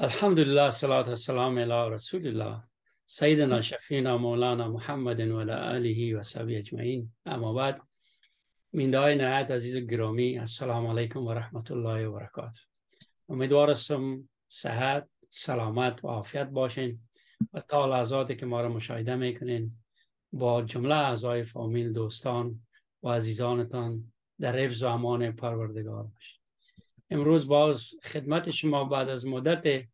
الحمدلله سلام السلام علی رسول الله سیدنا شفینا مولانا محمد و آله و صحبه اجمعین اما بعد میندهای نهایت عزیز گرامی السلام علیکم و رحمت الله و برکات امیدوار استم صحت سلامت و عافیت باشین و تا لحظاتی که ما را مشاهده میکنین با جمله اعضای فامیل دوستان و عزیزانتان در حفظ و امان پروردگار باشین امروز باز خدمت شما بعد از مدت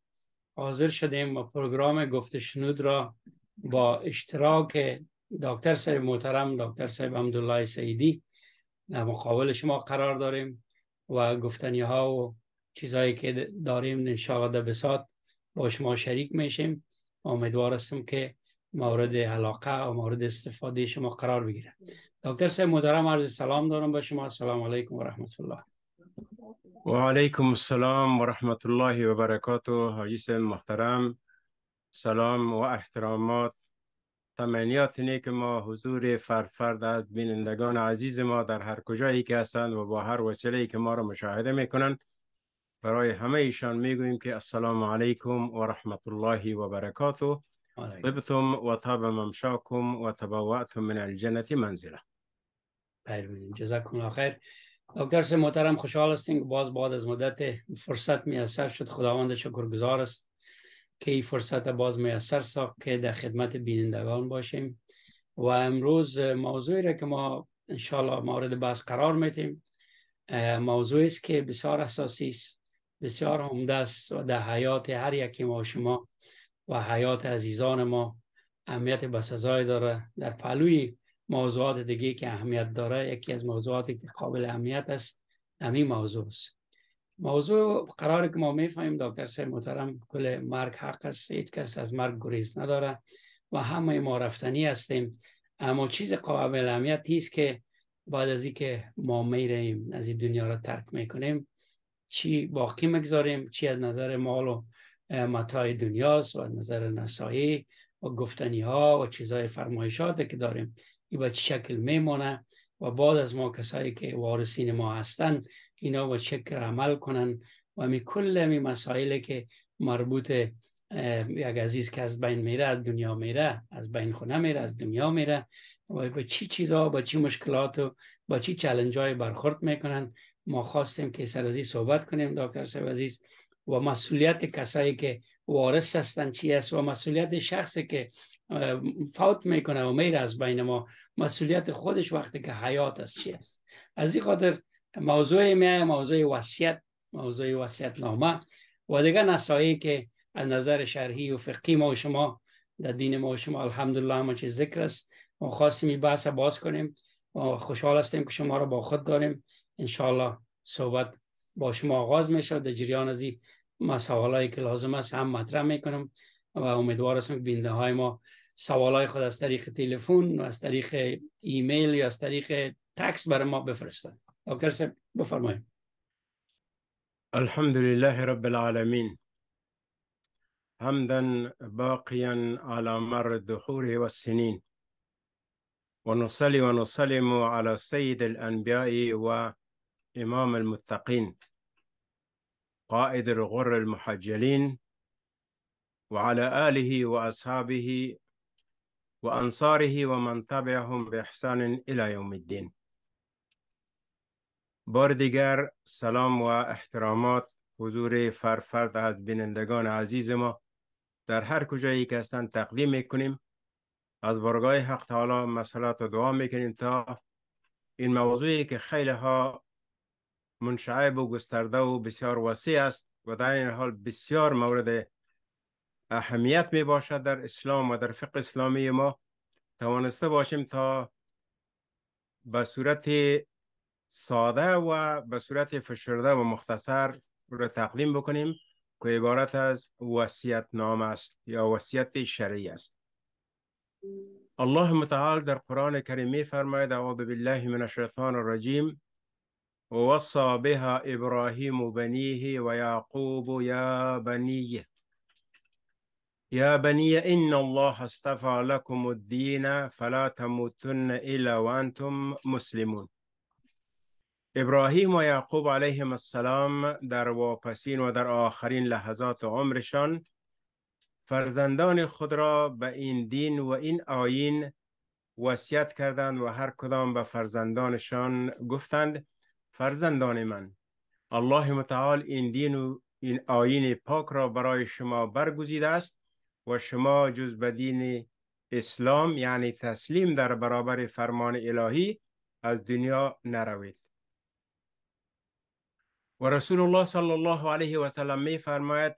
حاضر شدیم و پروگرام گفت شنود را با اشتراک دکتر صاحب محترم دکتر صاحب عبدالله سیدی در مقابل شما قرار داریم و گفتنی ها و چیزهایی که داریم انشاءالله در با شما شریک میشیم امیدوار هستم که مورد علاقه و مورد استفاده شما قرار بگیره دکتر صاحب محترم عرض سلام دارم به شما سلام علیکم و رحمت الله علیکم السلام و رحمت الله و برکاته محترم سلام و احترامات تمنیات نیک ما حضور فرد فرد از بینندگان عزیز ما در هر کجایی که هستند و با هر وسیله که ما را مشاهده میکنند برای همه ایشان میگویم که السلام علیکم و رحمت الله و برکاته طبتم و طب ممشاکم و تبوعتم من الجنتی منزله بله جزاکم الله دکتر محترم خوشحال هستیم که باز بعد از مدت فرصت میسر شد خداوند شکرگزار است که این فرصت باز میسر ساخت که در خدمت بینندگان باشیم و امروز موضوعی را که ما انشاءالله مورد بحث قرار میتیم موضوعی است که بسیار اساسی است بسیار عمده است و در حیات هر یکی ما شما و حیات عزیزان ما اهمیت بسزایی داره در پلوی موضوعات دیگه که اهمیت داره یکی از موضوعاتی که قابل اهمیت است همین موضوع است موضوع قرار که ما میفهمیم دکتر سر محترم کل مرگ حق است هیچ کس از مرگ گریز نداره و همه ما رفتنی هستیم اما چیز قابل اهمیت است که بعد از اینکه ما میریم از این دنیا را ترک میکنیم چی باقی مگذاریم چی از نظر مال و متاع دنیاست و از نظر نسایی و گفتنی ها و چیزهای فرمایشاتی که داریم ای به شکل میمانه و بعد از ما کسایی که وارثین ما هستن اینا و شکل عمل کنن و می کل می مسائلی که مربوط یک عزیز که از بین میره از دنیا میره از بین خونه میره از دنیا میره و با چی چیزا با چی مشکلات و با چی چلنج های برخورد میکنن ما خواستیم که سر عزیز صحبت کنیم دکتر سر عزیز و مسئولیت کسایی که وارث هستن چی است و مسئولیت شخصی که فوت میکنه و میره از بین ما مسئولیت خودش وقتی که حیات است چی است از این خاطر موضوع می موضوع وصیت موضوع وصیت نامه و دیگه نصایی که از نظر شرحی و فقهی ما و شما در دین ما و شما الحمدلله ما چه ذکر است ما خواستیم این بحث باز کنیم خوشحال هستیم که شما را با خود داریم انشاءالله صحبت با شما آغاز میشه در جریان از این مسائلی که لازم است هم مطرح میکنم و امیدوار هستم که بینده های ما سوال های خود از طریق تلفن و از طریق ایمیل یا از طریق تکس بر ما بفرستن دکتر سب بفرمایید الحمد لله رب العالمین حمدا باقیا على مر دخور و سنین الدهور والسنين ونصلي ونسلم على سيد و امام المتقین قائد الغر المحجلین وعلى آله وأصحابه وأنصاره ومن تبعهم بإحسان إلى یوم الدین بار دیگر سلام و احترامات حضور فرفرد از بینندگان عزیز ما در هر کجایی که هستن تقدیم میکنیم از بارگاه حق تعالی مسئلات و دعا میکنیم تا این موضوعی که خیلی ها منشعب و گسترده و بسیار وسیع است و در این حال بسیار مورد اهمیت می باشد در اسلام و در فقه اسلامی ما توانسته باشیم تا به صورت ساده و به صورت فشرده و مختصر را تقدیم بکنیم که عبارت از وصیت نام است یا وصیت شرعی است الله متعال در قرآن کریم می فرماید اعوذ بالله من الشیطان الرجیم ووصی بها ابراهیم بنیه و یعقوب یا بنیه يا بني إن الله اصطفى لكم الدين فلا تموتن إلا وأنتم مسلمون إبراهيم ويعقوب عليهم السلام در واپسین ودر آخرين لحظات عمرشان فرزندان خود را به این دین و این آین وصیت کردند و هر کدام به فرزندانشان گفتند فرزندان من الله متعال این دین و این آین پاک را برای شما برگزیده است و شما جز بدین اسلام یعنی تسلیم در برابر فرمان الهی از دنیا نروید و رسول الله صلی الله علیه و سلم می فرماید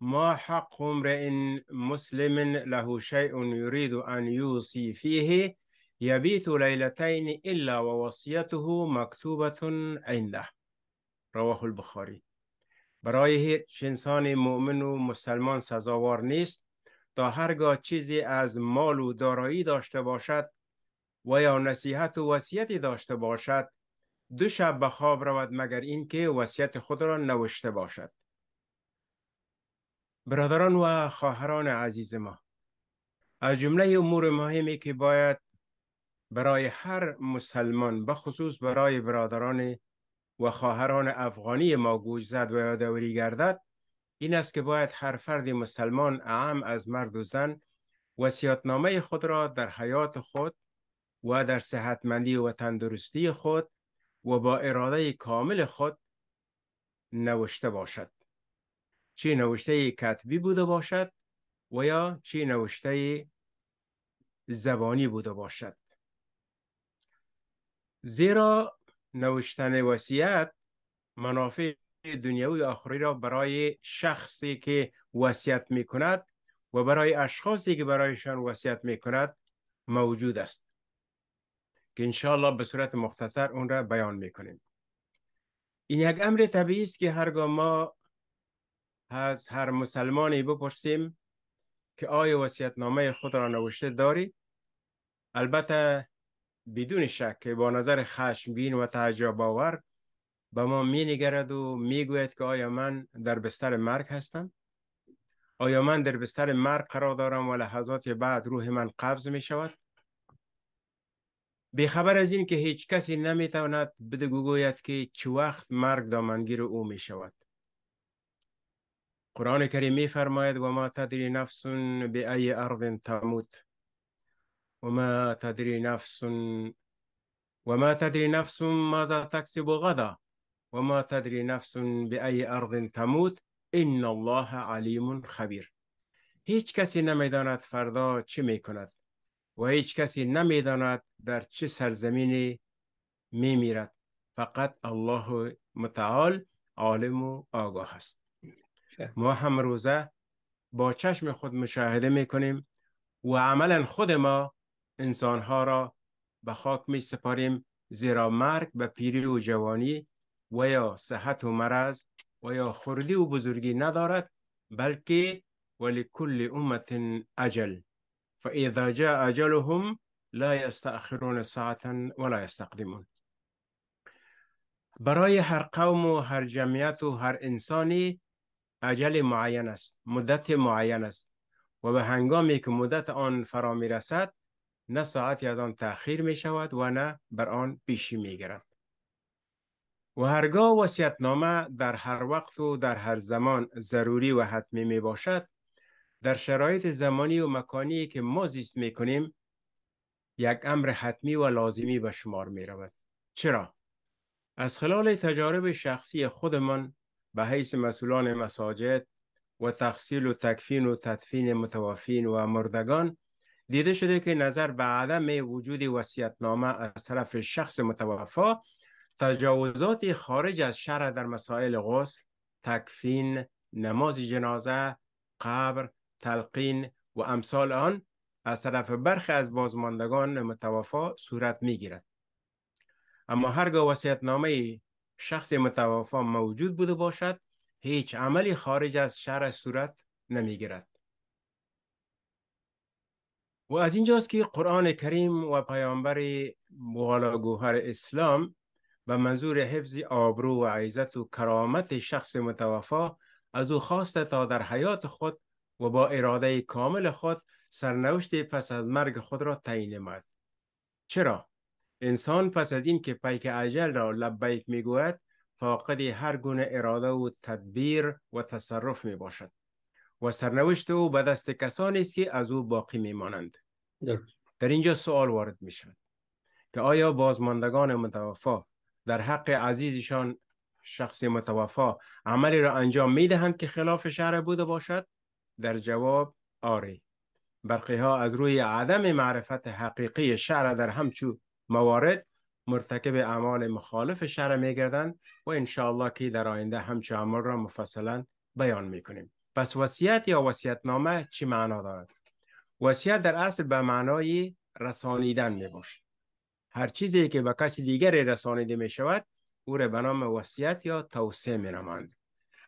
ما حق امرئ مسلم له شیء یرید ان یوصی فیه یبیت لیلتین الا و وصیته مکتوبت عنده رواه البخاری برای هیچ انسان مؤمن و مسلمان سزاوار نیست تا هرگاه چیزی از مال و دارایی داشته باشد و یا نصیحت و وصیتی داشته باشد دو شب به خواب رود مگر اینکه وصیت خود را نوشته باشد برادران و خواهران عزیز ما از جمله امور مهمی که باید برای هر مسلمان خصوص برای برادران و خواهران افغانی ما گوش زد و یادآوری گردد این است که باید هر فرد مسلمان اعم از مرد و زن وسیعتنامه خود را در حیات خود و در صحتمندی و تندرستی خود و با اراده کامل خود نوشته باشد چه نوشته کتبی بوده باشد و یا چه نوشته زبانی بوده باشد زیرا نوشتن وصیت منافع دنیاوی آخری را برای شخصی که وصیت می کند و برای اشخاصی که برایشان وصیت می کند موجود است که انشاءالله به صورت مختصر اون را بیان می این یک امر طبیعی است که هرگاه ما از هر مسلمانی بپرسیم که آیا وصیت نامه خود را نوشته داری البته بدون شک با نظر خشمگین و تعجب آور به ما می نگرد و می گوید که آیا من در بستر مرگ هستم؟ آیا من در بستر مرگ قرار دارم و لحظات بعد روح من قبض می شود؟ خبر از این که هیچ کسی نمیتواند بده گوید که چه وقت مرگ دامنگیر او می شود. قرآن کریم می فرماید و ما تدری نفسون به ای ارض تموت و ما تدری نفس و ما تدری نفس ماذا تکسب غدا ما تدري نفس به ارض تموت ان الله عليم خبیر هیچ کسی نمیداند فردا چه می کند و هیچ کسی نمیداند در چه سرزمینی می فقط الله متعال عالم و آگاه است ما هم روزه با چشم خود مشاهده می کنیم و عملا خود ما انسانها را به خاک می سپاریم زیرا مرگ به پیری و جوانی و یا صحت و مرض و یا خردی و بزرگی ندارد بلکه کل امت اجل فاذا جاء اجلهم لا یستأخرون ساعة ولا يستقدمون برای هر قوم و هر جمعیت و هر انسانی عجل معین است مدت معین است و به هنگامی که مدت آن فرا می رسد نه ساعتی از آن تأخیر می شود و نه بر آن پیشی می گرد و هرگاه وصیتنامه در هر وقت و در هر زمان ضروری و حتمی می باشد در شرایط زمانی و مکانی که ما زیست می کنیم یک امر حتمی و لازمی به شمار می رود چرا از خلال تجارب شخصی خودمان به حیث مسئولان مساجد و تقصیل و تکفین و تدفین متوافین و مردگان دیده شده که نظر به عدم وجود نامه از طرف شخص متوفا تجاوزاتی خارج از شرع در مسائل غسل تکفین نماز جنازه قبر تلقین و امثال آن از طرف برخی از بازماندگان متوفا صورت می گیرد. اما هرگاه وسیعتنامه شخص متوفا موجود بوده باشد هیچ عملی خارج از شرع صورت نمی گیرد. و از اینجاست که قرآن کریم و پیامبر گوهر اسلام به منظور حفظ آبرو و عیزت و کرامت شخص متوفا از او خواسته تا در حیات خود و با اراده کامل خود سرنوشت پس از مرگ خود را تعیین نماید چرا انسان پس از این که پیک عجل را لبیک میگوید فاقد هر گونه اراده و تدبیر و تصرف می باشد و سرنوشت او به دست کسانی است که از او باقی میمانند در اینجا سوال وارد می شود که آیا بازماندگان متوفا در حق عزیزشان شخص متوفا عملی را انجام می دهند که خلاف شرع بوده باشد در جواب آری برقی ها از روی عدم معرفت حقیقی شرع در همچو موارد مرتکب اعمال مخالف شرع می گردند و انشاءالله که در آینده همچو اعمال را مفصلا بیان می کنیم پس وصیت یا وصیت نامه چی معنا دارد وصیت در اصل به معنای رسانیدن می باشد هر چیزی که به کسی دیگر رسانیده می شود او را به نام وصیت یا توصیه می نماند.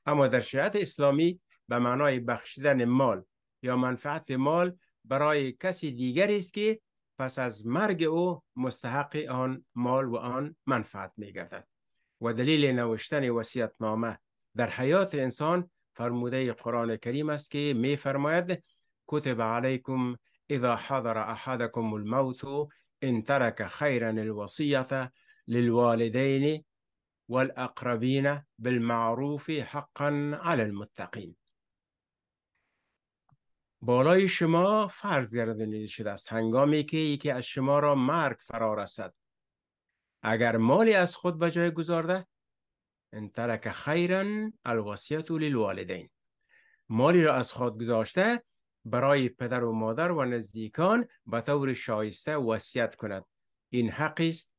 اما در شریعت اسلامی به معنای بخشیدن مال یا منفعت مال برای کسی دیگر است که پس از مرگ او مستحق آن مال و آن منفعت می گردد و دلیل نوشتن وصیت نامه در حیات انسان فرموده قرآن کریم است که می فرماید کتب علیکم اذا حضر احدکم الموت إن ترك خيرا الوصية للوالدين والأقربين بالمعروف حقا على المتقين بالای شما فرض گردانیده شده است هنگامی که یکی از شما را مرگ فرا رسد اگر مالی از خود به جای گذارده ان ترک خیرا الوصیت للوالدین مالی را از خود گذاشته برای پدر و مادر و نزدیکان به طور شایسته وصیت کند این حقی است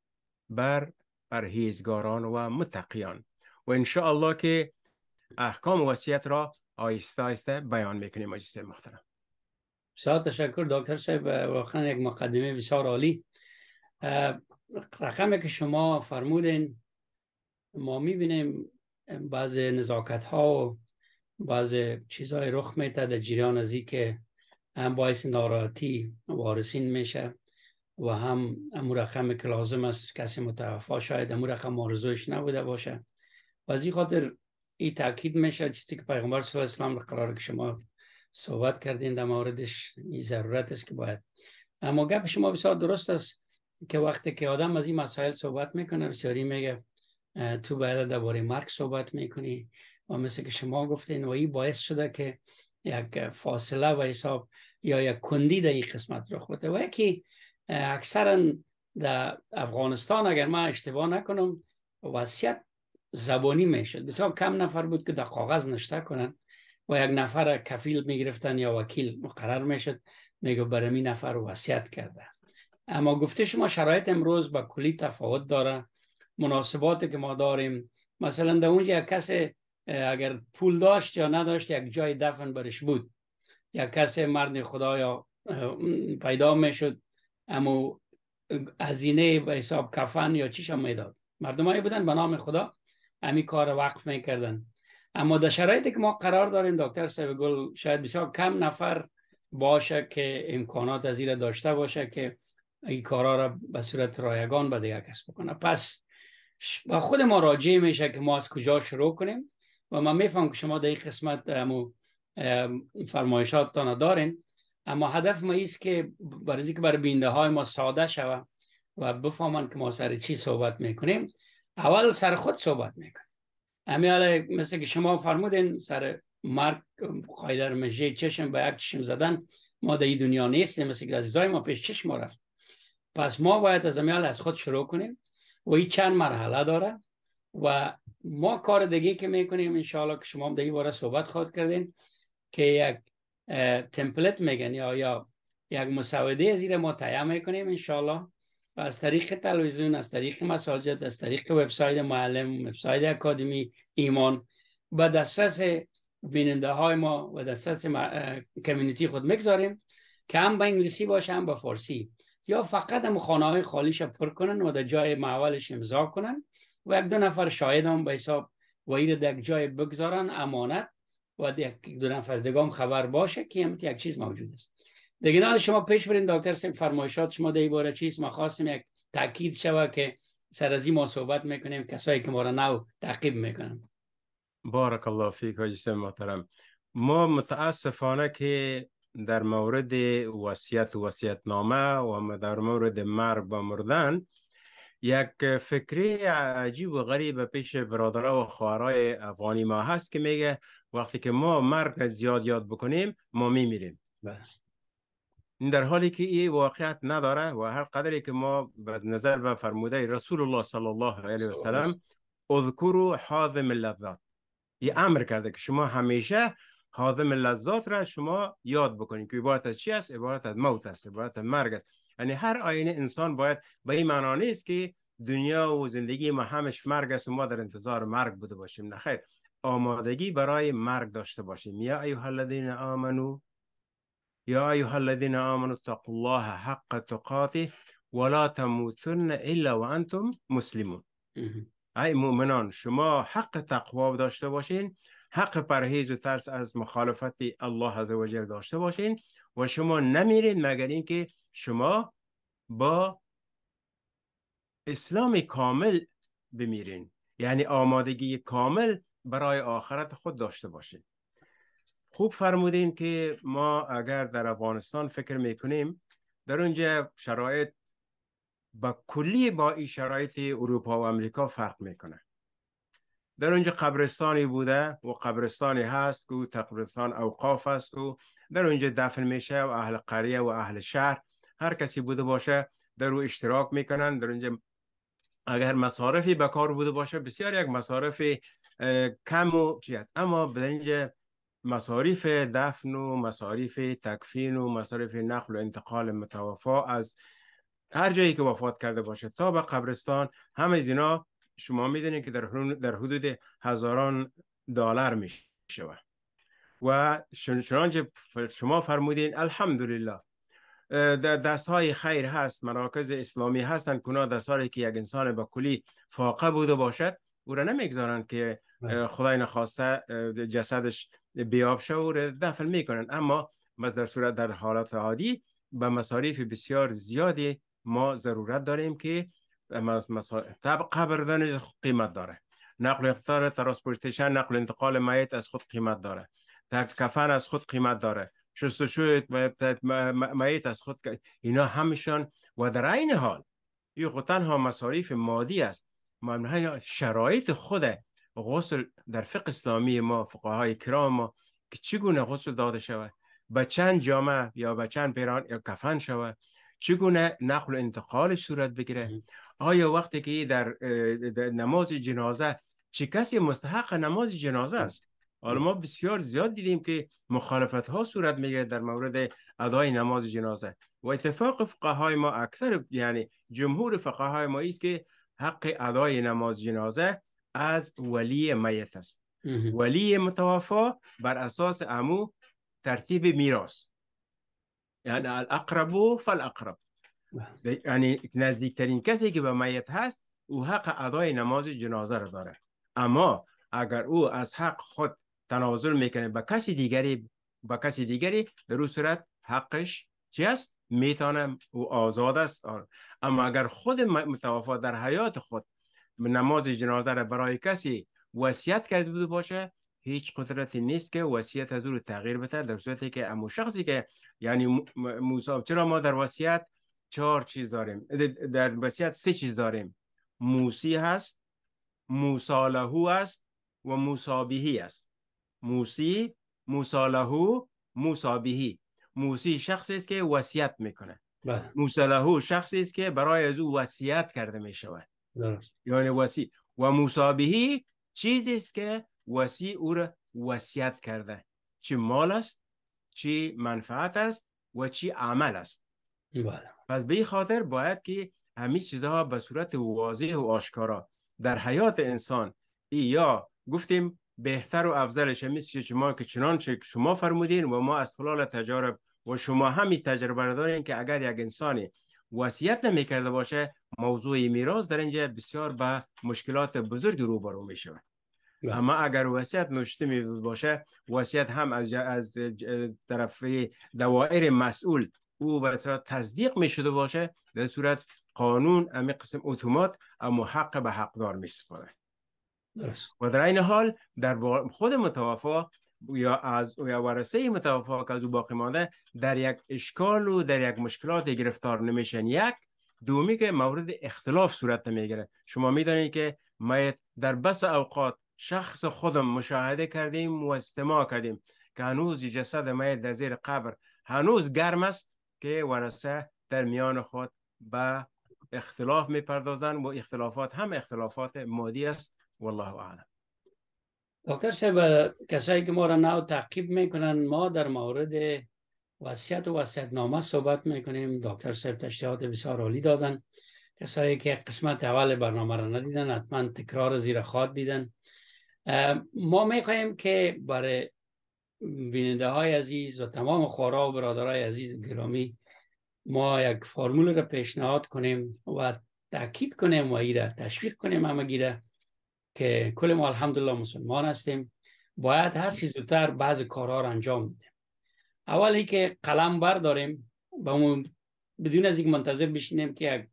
بر پرهیزگاران و متقیان و ان الله که احکام وصیت را آیسته آیسته بیان میکنیم مجلس محترم بسیار تشکر دکتر صاحب واقعا یک مقدمه بسیار عالی رقمی که شما فرمودین ما میبینیم بعض نزاکت ها و بعض چیزهای رخ میده در جریان از که هم باعث ناراحتی وارسین میشه و هم امور خم که لازم است کسی متوفا شاید امور رقم آرزوش نبوده باشه و از این خاطر این تاکید میشه چیزی که پیغمبر صلی الله علیه و قرار که شما صحبت کردین در موردش این ضرورت است که باید اما گپ شما بسیار درست است که وقتی که آدم از این مسائل صحبت میکنه بسیاری میگه تو باید درباره مرگ صحبت میکنی مثل که شما گفتین و این باعث شده که یک فاصله و حساب یا یک کندی در این قسمت رخ بده و یکی اکثرا در افغانستان اگر من اشتباه نکنم وصیت زبانی میشد بسیار کم نفر بود که در کاغذ نشته کنن و یک نفر کفیل میگرفتن یا وکیل مقرر میشد میگو برمی نفر وصیت کرده اما گفته شما شرایط امروز با کلی تفاوت داره مناسبات که ما داریم مثلا در اونجا کسی اگر پول داشت یا نداشت یک جای دفن برش بود یک کسی مرد خدا یا پیدا شد اما اینه به حساب کفن یا چیش هم میداد مردمایی بودن به نام خدا امی کار وقف میکردن اما در شرایطی که ما قرار داریم دکتر سیب گل شاید بسیار کم نفر باشه که امکانات از داشته باشه که این کارا را به صورت رایگان به دیگه کس بکنه پس با خود ما راجع میشه که ما از کجا شروع کنیم و من میفهم که شما در این قسمت فرمایشات تان دارین اما هدف ما ایست که برای که بر بینده های ما ساده شوه و بفهمن که ما سر چی صحبت میکنیم اول سر خود صحبت میکنیم امیاله مثل که شما فرمودین سر مرگ خایدر چشم به یک چشم زدن ما در این دنیا نیستیم مثل که عزیزای ما پیش چشم رفت پس ما باید از امیال از خود شروع کنیم و این چند مرحله داره و ما کار دیگه که میکنیم انشاءالله که شما هم دیگه باره صحبت خواهد کردین که یک تمپلت میگن یا یا یک مسوده زیر ما تهیه میکنیم انشاءالله و از طریق تلویزیون از طریق مساجد از طریق وبسایت معلم وبسایت اکادمی ایمان و دسترس بیننده های ما و دسترس کمیونیتی خود میگذاریم که هم به انگلیسی باشه هم به فارسی یا فقط هم خانه های خالیش پر کنن و در جای معولش امضا کنن و یک دو نفر شاید هم به حساب و در یک جای بگذارن امانت و یک دو نفر خبر باشه که یک چیز موجود است دیگه شما پیش برین دکتر سیم فرمایشات شما در باره چیز ما خواستیم یک تاکید شوه که سر از این ما صحبت میکنیم کسایی که ما را نو تعقیب میکنن بارک الله فیک حاجی سیم ما متاسفانه که در مورد وصیت و وصیت نامه و در مورد مرگ و مردن یک فکری عجیب و غریب پیش برادرها و خواهرای افغانی ما هست که میگه وقتی که ما مرگ زیاد یاد بکنیم ما میمیریم بله. در حالی که این واقعیت نداره و هر قدری که ما به نظر و فرموده رسول الله صلی الله علیه و سلم اذکرو حاضم اللذات این امر کرده که شما همیشه حاضم لذات را شما یاد بکنید که عبارت از چی است عبارت از موت است عبارت از مرگ است یعنی هر آینه انسان باید به این معنا نیست که دنیا و زندگی ما همش مرگ است و ما در انتظار مرگ بوده باشیم نه خیر آمادگی برای مرگ داشته باشیم یا ایها الذین آمنو یا ایها الذین آمنو تقوا الله حق تقاته ولا تموتن الا وانتم مسلمون ای مؤمنان شما حق تقوا داشته باشین حق پرهیز و ترس از مخالفت الله عزوجل داشته باشین و شما نمیرید مگر اینکه شما با اسلام کامل بمیرین یعنی آمادگی کامل برای آخرت خود داشته باشید خوب فرمودین که ما اگر در افغانستان فکر میکنیم در اونجا شرایط با کلی با این شرایط اروپا و امریکا فرق میکنه در اونجا قبرستانی بوده و قبرستانی هست که تقبرستان اوقاف است و در اونجا دفن میشه و اهل قریه و اهل شهر هر کسی بوده باشه در او اشتراک میکنن در اونجا اگر مصارفی به کار بوده باشه بسیار یک مصارفی کم و چی اما در اینجا مصارف دفن و مصارف تکفین و مصارف نقل و انتقال متوفا از هر جایی که وفات کرده باشه تا به قبرستان همه از اینا شما میدونید که در حدود هزاران دلار میشه و چنانچه شما فرمودین الحمدلله در دست های خیر هست مراکز اسلامی هستند کنا در سالی که یک انسان با کلی فاقه بوده باشد او را نمیگذارند که بله. خدای نخواسته جسدش بیاب شد و دفن میکنن اما بس در صورت در حالت عادی به مصاریف بسیار زیادی ما ضرورت داریم که قبر قبر خود قیمت داره نقل اختار ترانسپورتیشن نقل انتقال میت از خود قیمت داره تک کفن از خود قیمت داره شستشوی میت از خود اینا همشان و در این حال این خود تنها مصاریف مادی است یا شرایط خود غسل در فقه اسلامی ما های کرام ما که چگونه غسل داده شود به چند جامعه یا به چند پیران یا کفن شود چگونه نقل و انتقال صورت بگیره آیا وقتی که در, نماز جنازه چه کسی مستحق نماز جنازه است حالا ما بسیار زیاد دیدیم که مخالفت ها صورت میگیره در مورد ادای نماز جنازه و اتفاق فقهای ما اکثر یعنی جمهور فقهای ما است که حق ادای نماز جنازه از ولی میت است ولی متوفا بر اساس امو ترتیب میراث یعنی الاقرب فالاقرب یعنی نزدیکترین کسی که به میت هست او حق ادای نماز جنازه را داره اما اگر او از حق خود تنازل میکنه به کسی دیگری به کسی دیگری در اون صورت حقش چی است او آزاد است آره. اما اگر خود متوفا در حیات خود نماز جنازه را برای کسی وصیت کرده بود باشه هیچ قدرتی نیست که وصیت از رو تغییر بده در صورتی که امو شخصی که یعنی موسی چرا ما در وصیت چهار چیز داریم در وصیت سه چیز داریم موسی هست موسی است و موسابیهی است موسی موسی لهو موسی شخصی است که وصیت میکنه بله. موسی شخصی است که برای از او وصیت کرده می یعنی وصی و موسابهی چیزی است که وسی او را وسیعت کرده چی مال است چی منفعت است و چی عمل است بله. پس به این خاطر باید که همه چیزها به صورت واضح و آشکارا در حیات انسان یا گفتیم بهتر و افضلش همیست که شما که چنان شما فرمودین و ما از خلال تجارب و شما همین تجربه دارین که اگر یک انسانی وصیت نمیکرده باشه موضوع میراث در اینجا بسیار به مشکلات بزرگی روبرو می شود بله. اما اگر وصیت نوشته می باشه وصیت هم از, از طرف دوائر مسئول او به تصدیق می شده باشه در صورت قانون امی قسم اتومات اما حق به حقدار می سپاره و در این حال در خود متوفا یا از یا که از او باقی مانده در یک اشکال و در یک مشکلات گرفتار نمیشن یک دومی که مورد اختلاف صورت میگیره شما میدانید که ما در بس اوقات شخص خودم مشاهده کردیم و استماع کردیم که هنوز جسد مید در زیر قبر هنوز گرم است که ورسه در میان خود به اختلاف میپردازند و اختلافات هم اختلافات مادی است والله اعلم دکتر صاحب کسایی که ما را نو تعقیب میکنن ما در مورد وصیت و وصیت نامه صحبت میکنیم دکتر صاحب تشریحات بسیار عالی دادن کسایی که قسمت اول برنامه را ندیدن حتما تکرار زیر خواد دیدن ما خواهیم که برای بیننده های عزیز و تمام خورا و برادرای عزیز گرامی ما یک فرمول را پیشنهاد کنیم و تاکید کنیم و ایره تشویق کنیم همه گیره که کل ما الحمدلله مسلمان هستیم باید هر چیز زودتر بعض کارها را انجام بدیم اولی که قلم برداریم و بدون از اینکه منتظر بشینیم که یک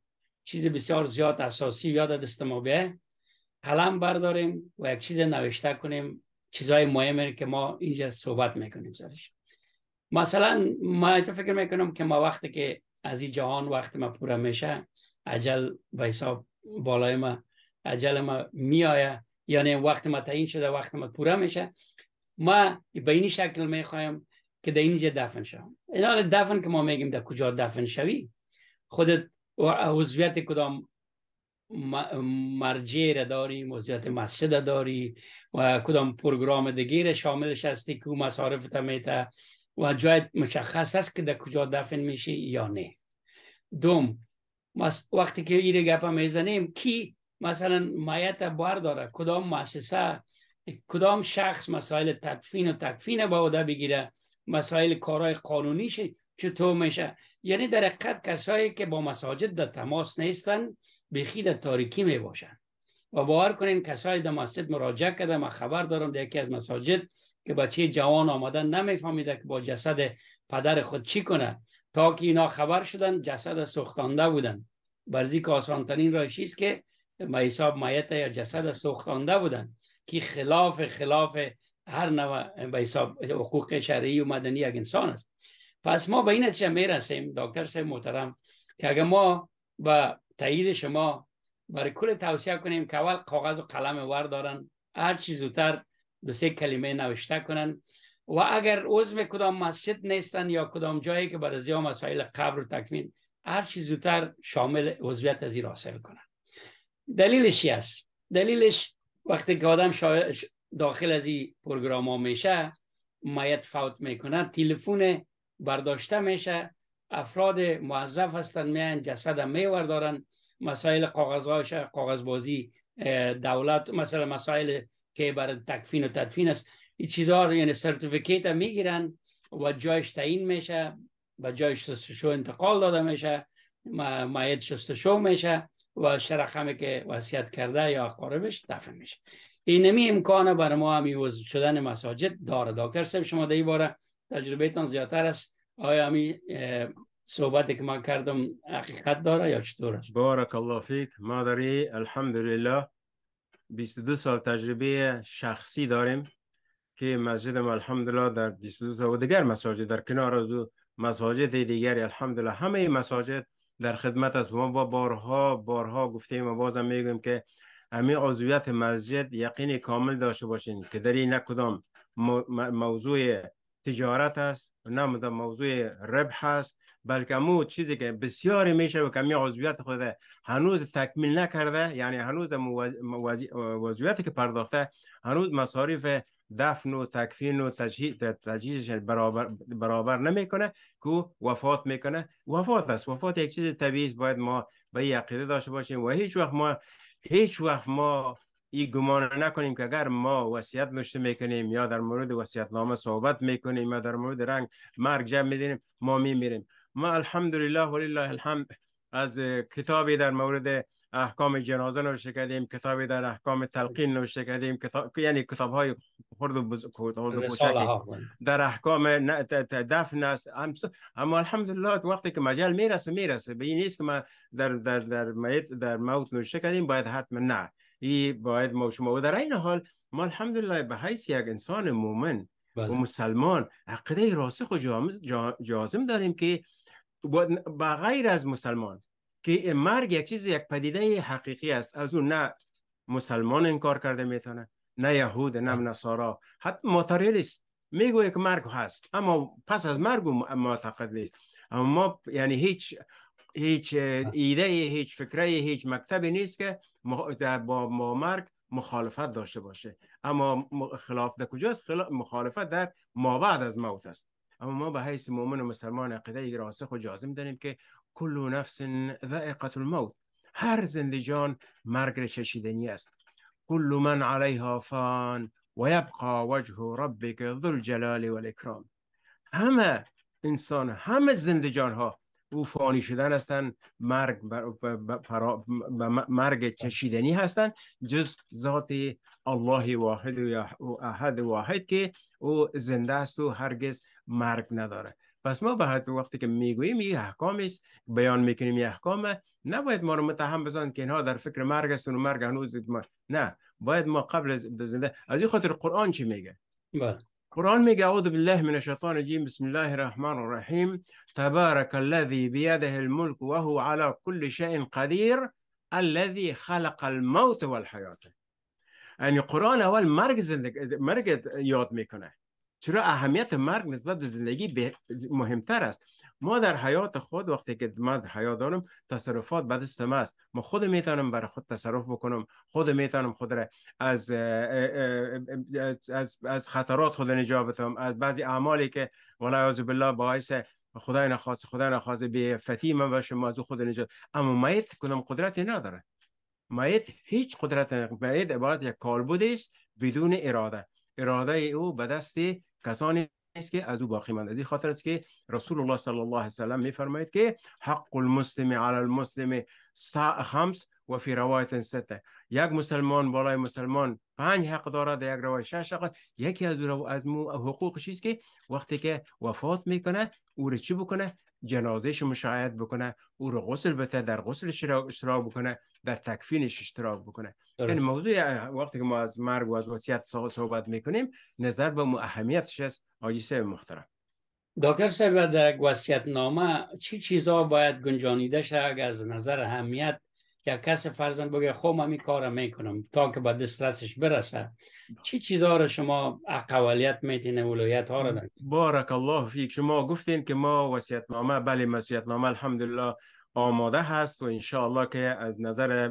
چیز بسیار زیاد اساسی یاد دست ما قلم برداریم و یک چیز نوشته کنیم چیزهای مهمی که ما اینجا صحبت میکنیم سرش مثلا ما تو فکر میکنم که ما وقتی که از این جهان وقت ما پوره میشه عجل به حساب بالای ما عجل ما میآیه یعنی وقت ما تعیین شده وقت ما پوره میشه ما به این شکل میخوایم که در اینجا دفن شوم این حال دفن که ما میگیم در کجا دفن شوی خودت و عضویت کدام مرجع را داری مسجد داری و کدام پروگرام دیگه را شاملش هستی که مصارف تمیتا و جای مشخص است که در کجا دفن میشه یا نه دوم وقتی که این گپ میزنیم کی مثلا مایت بار داره کدام مؤسسه کدام شخص مسائل تدفین و تکفین با عهده بگیره مسائل کارهای قانونیش چطور میشه یعنی در حقیقت کسایی که با مساجد در تماس نیستن بیخی تاریکی می باشند و باور کنین کسای در مسجد مراجعه کرده من خبر دارم در یکی از مساجد که بچه جوان آمدن نمیفهمیده که با جسد پدر خود چی کنه تا که اینا خبر شدن جسد سوختانده بودن برزی که آسانترین راه است که به حساب یا جسد سوختانده بودن که خلاف خلاف هر نوع به حساب حقوق شرعی و مدنی یک انسان است پس ما به این نتیجه میرسیم دکتر سه محترم که اگر ما به تایید شما برای کل توصیه کنیم که اول کاغذ و قلم ور دارن هر چیز زودتر دو سه کلمه نوشته کنن و اگر عضو کدام مسجد نیستن یا کدام جایی که برای زیام مسائل قبر تکمین، هر چیز زودتر شامل عضویت از این حاصل کنن دلیلش است دلیلش وقتی که آدم داخل از این پروگرام ها میشه مایت فوت میکنه تلفن برداشته میشه افراد موظف هستند میان جسد میوردارن مسائل کاغذ کاغذبازی دولت مثلا مسائل که برای تکفین و تدفین است این چیزها رو یعنی سرتیفیکیت میگیرن و جایش تعیین میشه و جایش شستشو انتقال داده میشه شست شستشو میشه و شرخمه که وصیت کرده یا قاربش دفن میشه اینمی امکان برای ما همی شدن مساجد داره دکتر سب شما در باره تجربه تان زیادتر است آیا امی صحبت که ما کردم حقیقت داره یا چطور است بارک الله فیک ما داری الحمدلله 22 سال تجربه شخصی داریم که مسجد ما الحمدلله در 22 سال و دیگر مساجد در کنار از مساجد دیگر الحمدلله همه مساجد در خدمت از ما با بارها بارها گفتیم و بازم میگویم که امی عضویت مسجد یقین کامل داشته باشین که در این کدام موضوع تجارت است نه در موضوع ربح است بلکه مو چیزی که بسیاری میشه و کمی عضویت خود هنوز تکمیل نکرده یعنی هنوز وضعیت که پرداخته هنوز مصاریف دفن و تکفین و تجهیزش برابر, برابر نمیکنه که وفات میکنه وفات است وفات یک چیز طبیعی باید ما به یقیده داشته باشیم و هیچ وقت ما هیچ وقت ما این گمان نکنیم که اگر ما وصیت نوشته میکنیم یا در مورد وصیت نامه صحبت میکنیم یا در مورد رنگ مرگ جمع میدیم ما میمیریم ما الحمدلله ولله الحمد از کتابی در مورد احکام جنازه نوشته کردیم کتابی در احکام تلقین نوشته کردیم کتاب یعنی کتاب های خرد و بزرگ در احکام دفن است اما الحمدلله وقتی که مجال میرسه میرسه به این نیست که ما در در در در موت نوشته کردیم باید حتما نه ای باید ما شما و در این حال ما الحمدلله به حیث یک انسان مومن و بله. مسلمان عقیده راسخ و جازم داریم که با غیر از مسلمان که مرگ یک چیز یک پدیده حقیقی است از اون نه مسلمان انکار کرده میتونه نه یهود نه بله. نصارا حتی ماتریالیست میگوید که مرگ هست اما پس از مرگ معتقد نیست اما ما یعنی هیچ هیچ ایده هیچ فکره هیچ مکتبی نیست که با ما مرگ مخالفت داشته باشه اما خلاف در کجاست مخالفت در ما بعد از موت است اما ما به حیث مؤمن و مسلمان عقیده راسخ و جازم داریم که کل نفس ذائقه الموت هر زنده جان مرگ چشیدنی است کل من علیها فان و یبقا وجه ربک ذو الجلال والاکرام همه انسان همه زنده جان ها او فانی شدن هستن مرگ و مرگ کشیدنی هستن جز ذات الله واحد و احد واحد که او زنده است و هرگز مرگ نداره پس ما به وقتی که میگوییم یه احکام است بیان میکنیم یه احکام نباید ما رو متهم بزن که اینها در فکر مرگ است و مرگ هنوز نه باید ما قبل از زنده از این خاطر قرآن چی میگه بله قرآن ميجا أعوذ بالله من الشيطان الرجيم بسم الله الرحمن الرحيم تبارك الذي بيده الملك وهو على كل شيء قدير الذي خلق الموت والحياة يعني قرآن اول مرگ زندگ... مرگ یاد میکنه چرا اهميه مرگ نسبت به زندگی مهمتر است ما در حیات خود وقتی که ما حیات دارم تصرفات به دست ما است ما خود میتونم برای خود تصرف بکنم خود میتونم خود را از از از خطرات خود نجات بدم از بعضی اعمالی که ولای بالله باعث خدای نخواست خدای نخواست به فتی من باشه ما از خود نجات اما میت کنم قدرتی نداره میت هیچ قدرت نداره میت عبارت یک کال است بدون اراده اراده او به دست کسانی است که از او باقی ماند از این خاطر است که رسول الله صلی الله علیه وسلم میفرماید که حق المسلم علی المسلم سا خمس و فی روایت سته یک مسلمان بالای مسلمان پنج حق دارد یک روایت شش حق یکی از از مو است که وقتی که وفات میکنه او رو چی بکنه جنازهش مشاهد بکنه او رو غسل بده در غسل اشتراک بکنه در تکفینش اشتراک بکنه یعنی موضوع وقتی که ما از مرگ و از وصیت صحبت میکنیم نظر به اهمیتش است سه محترم دکتر صاحب در وصیت نامه چی چیزا باید گنجانیده شد از نظر اهمیت یا کسی فرزن بگه خب من این کار میکنم تا که به دسترسش برسه چی چیزها رو شما اقوالیت میتین ولایت ها دارید بارک الله فیک شما گفتین که ما وصیت نامه بله وصیت نامه الحمدلله آماده هست و انشاءالله که از نظر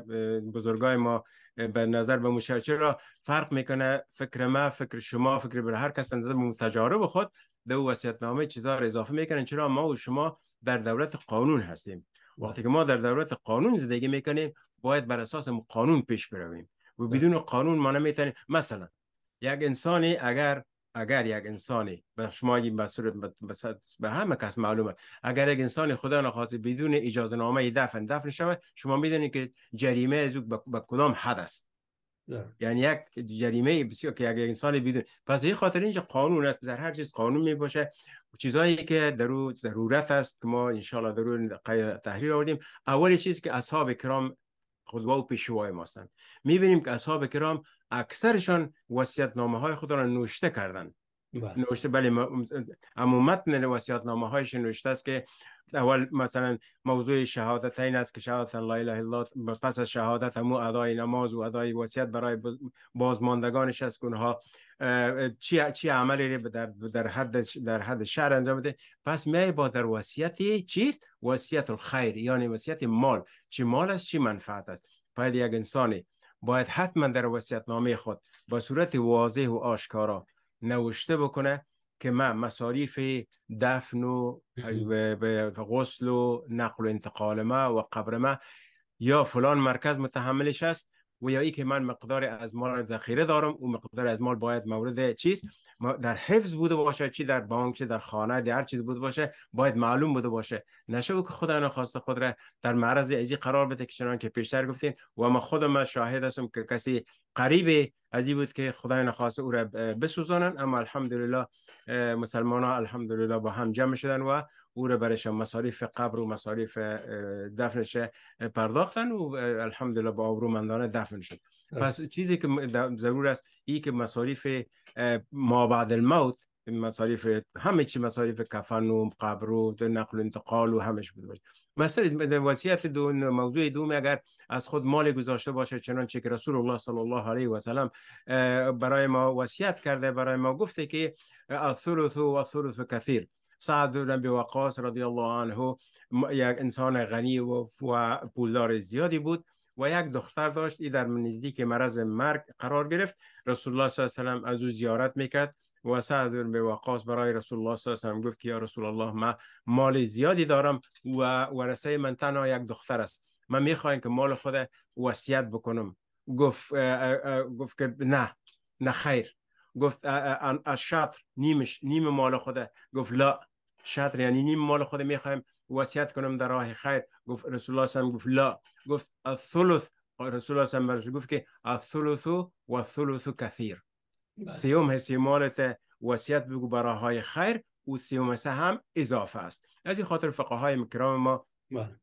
بزرگای ما به نظر به مشاهده را فرق میکنه فکر ما فکر شما فکر بر هر کس نظر به تجارب خود به وصیت نامه چیزا اضافه میکنن چرا ما و شما در دولت قانون هستیم وقتی که ما در دولت قانون زندگی میکنیم باید بر اساس قانون پیش برویم و بله. بدون قانون ما نمیتونیم مثلا یک انسانی اگر اگر یک انسانی به شما به همه کس معلومه اگر یک انسانی خدا نخواسته بدون اجازه نامه دفن دفن شود شما میدونید که جریمه از به کدام حد است یعنی یک جریمه بسیار که یک انسان بدون پس این خاطر اینجا قانون است در هر چیز قانون می باشه چیزایی که در ضرورت است که ما شاء در درو تحریر آوردیم اول چیز که اصحاب کرام خود و پیشوای می میبینیم که اصحاب کرام اکثرشان وصیت نامه های خود را نوشته کردند بله. نوشته بله اما متن وصیت نامه هایش نوشته است که اول مثلا موضوع شهادت این است که شهادت لا اله الا الله پس از شهادت هم ادای نماز و ادای وصیت برای بازماندگانش است که اونها چی چی عملی رو در در حد در حد شهر انجام بده پس می با در وصیت چیست وصیت الخیر یعنی وصیت مال چی مال است چی منفعت است باید یک انسانی باید حتما در وصیت نامه خود با صورت واضح و آشکارا نوشته بکنه که من مصاریف دفن و غسل و نقل و انتقال ما و قبر ما یا فلان مرکز متحملش است و یا این که من مقدار از مال ذخیره دارم و مقدار از مال باید مورد چیز در حفظ بوده باشه چی در بانک چی در خانه در هر چیز بوده باشه باید معلوم بوده باشه نشه که خدا خواست خود را در معرض ازی قرار بده که چنان که پیشتر گفتین و ما خودم ما شاهد هستم که کسی قریب ازی بود که نه خواست او را بسوزانن اما الحمدلله مسلمان ها الحمدلله با هم جمع شدن و او برای شما مصاریف قبر و مصاریف دفنش پرداختن و الحمدلله با آبرومندانه دفن شد پس چیزی که ضرور است ای که مصاریف ما بعد الموت مصاریف همه چی مصاریف کفن و قبر و نقل و انتقال و همش بود باشه مثلا وصیت دو موضوع دوم اگر از خود مال گذاشته باشه چنانچه که رسول الله صلی الله علیه و سلم برای ما وصیت کرده برای ما گفته که الثلث و الثلث کثیر سعد بن ابی وقاص رضی الله عنه یک انسان غنی و, پولدار زیادی بود و یک دختر داشت ای در نزدیک مرض مرگ قرار گرفت رسول الله صلی الله علیه و از او زیارت میکرد و سعد بن وقاص برای رسول الله صلی الله علیه و گفت که یا رسول الله من مال زیادی دارم و ورثه من تنها یک دختر است من میخواهم که مال خود وصیت بکنم گفت گفت که نه نه خیر گفت از شطر نیمش نیم مال خود گفت لا شطر یعنی نیم مال خود میخوایم وصیت کنم در راه خیر گفت رسول الله صلی گفت لا گفت الثلث رسول الله صلی الله گفت که الثلث و الثلث کثیر بله. سیوم حصه مالت وصیت بگو برای های خیر و سیوم حصه هم اضافه است از این خاطر های مکرام ما بله.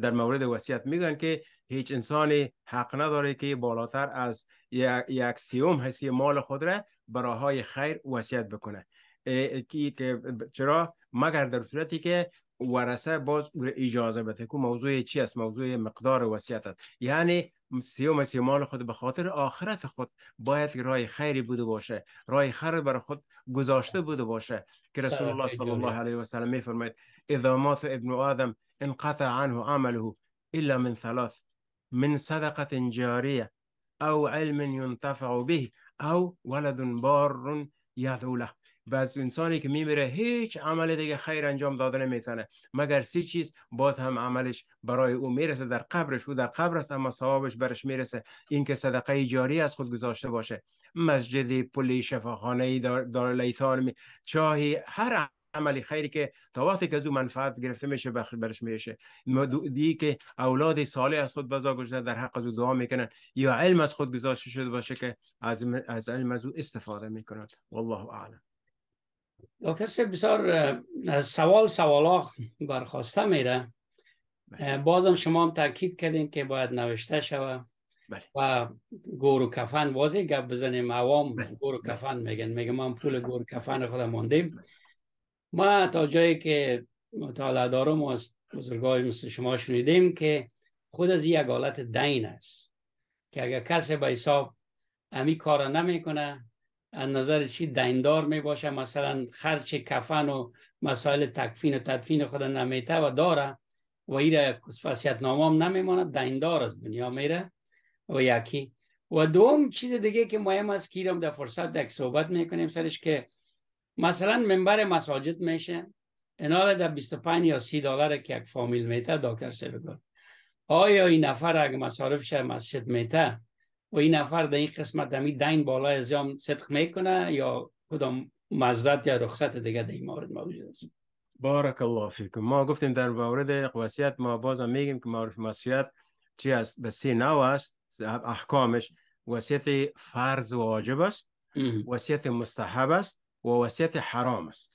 در مورد وصیت میگن که هیچ انسانی حق نداره که بالاتر از یک سیوم هستی مال خود را برای های خیر وصیت بکنه که چرا مگر در صورتی که ورثه باز اجازه بده که موضوع چی است موضوع مقدار وصیت است یعنی سیوم سیمال خود به خاطر آخرت خود باید رای خیری بوده باشه رای خیر بر خود گذاشته بوده باشه که رسول الله صلی الله علیه و سلم میفرماید اذا مات ابن آدم انقطع عنه عمله الا من ثلاث من صدقه جاریه او علم ينتفع به او ولد بار يدعو از انسانی که میمیره هیچ عمل دیگه خیر انجام داده نمیتونه مگر سی چیز باز هم عملش برای او میرسه در قبرش او در قبر است اما ثوابش برش میرسه این که صدقه جاری از خود گذاشته باشه مسجدی پلی شفاخانه دار می چاهی هر عملی خیری که تا وقتی که از او منفعت گرفته میشه برش میشه دی که اولاد صالح از خود بزا گذاشته در حق از او دعا میکنن یا علم از خود گذاشته شده باشه که از, از علم از او استفاده میکنن والله اعلم دکتر صاحب بسیار سوال سوالا برخواسته میره بله. بازم شما هم تاکید کردین که باید نوشته شوه بله. و گور و کفن واضح گپ بزنیم عوام بله. گور و کفن میگن میگن ما پول گور و کفن خود ماندیم بله. ما تا جایی که مطالعه دارم از بزرگای مثل شما شنیدیم که خود از یک حالت دین است که اگر کسی به حساب امی کار نمیکنه از نظر چی دیندار می باشه مثلا خرچ کفن و مسائل تکفین و تدفین خود نمیته و داره و ایره وصیت نامام ماند دیندار از دنیا میره و یکی و دوم چیز دیگه که مهم است که ایرم در فرصت یک صحبت میکنیم سرش که مثلا منبر مساجد میشه اینا در 25 یا 30 دلار که یک فامیل میته دکتر سرگل آیا این نفر اگه مصارفش مسجد میته و این نفر در این قسمت دمی دین بالا از صدق میکنه یا کدام مزدت یا رخصت دیگه در این مورد موجود است بارک الله فیکم ما گفتیم در مورد قواسیت ما باز میگیم که معرف مسیحیت چی است به سه نو است احکامش وصیت فرض واجب است وصیت مستحب است و وصیت حرام است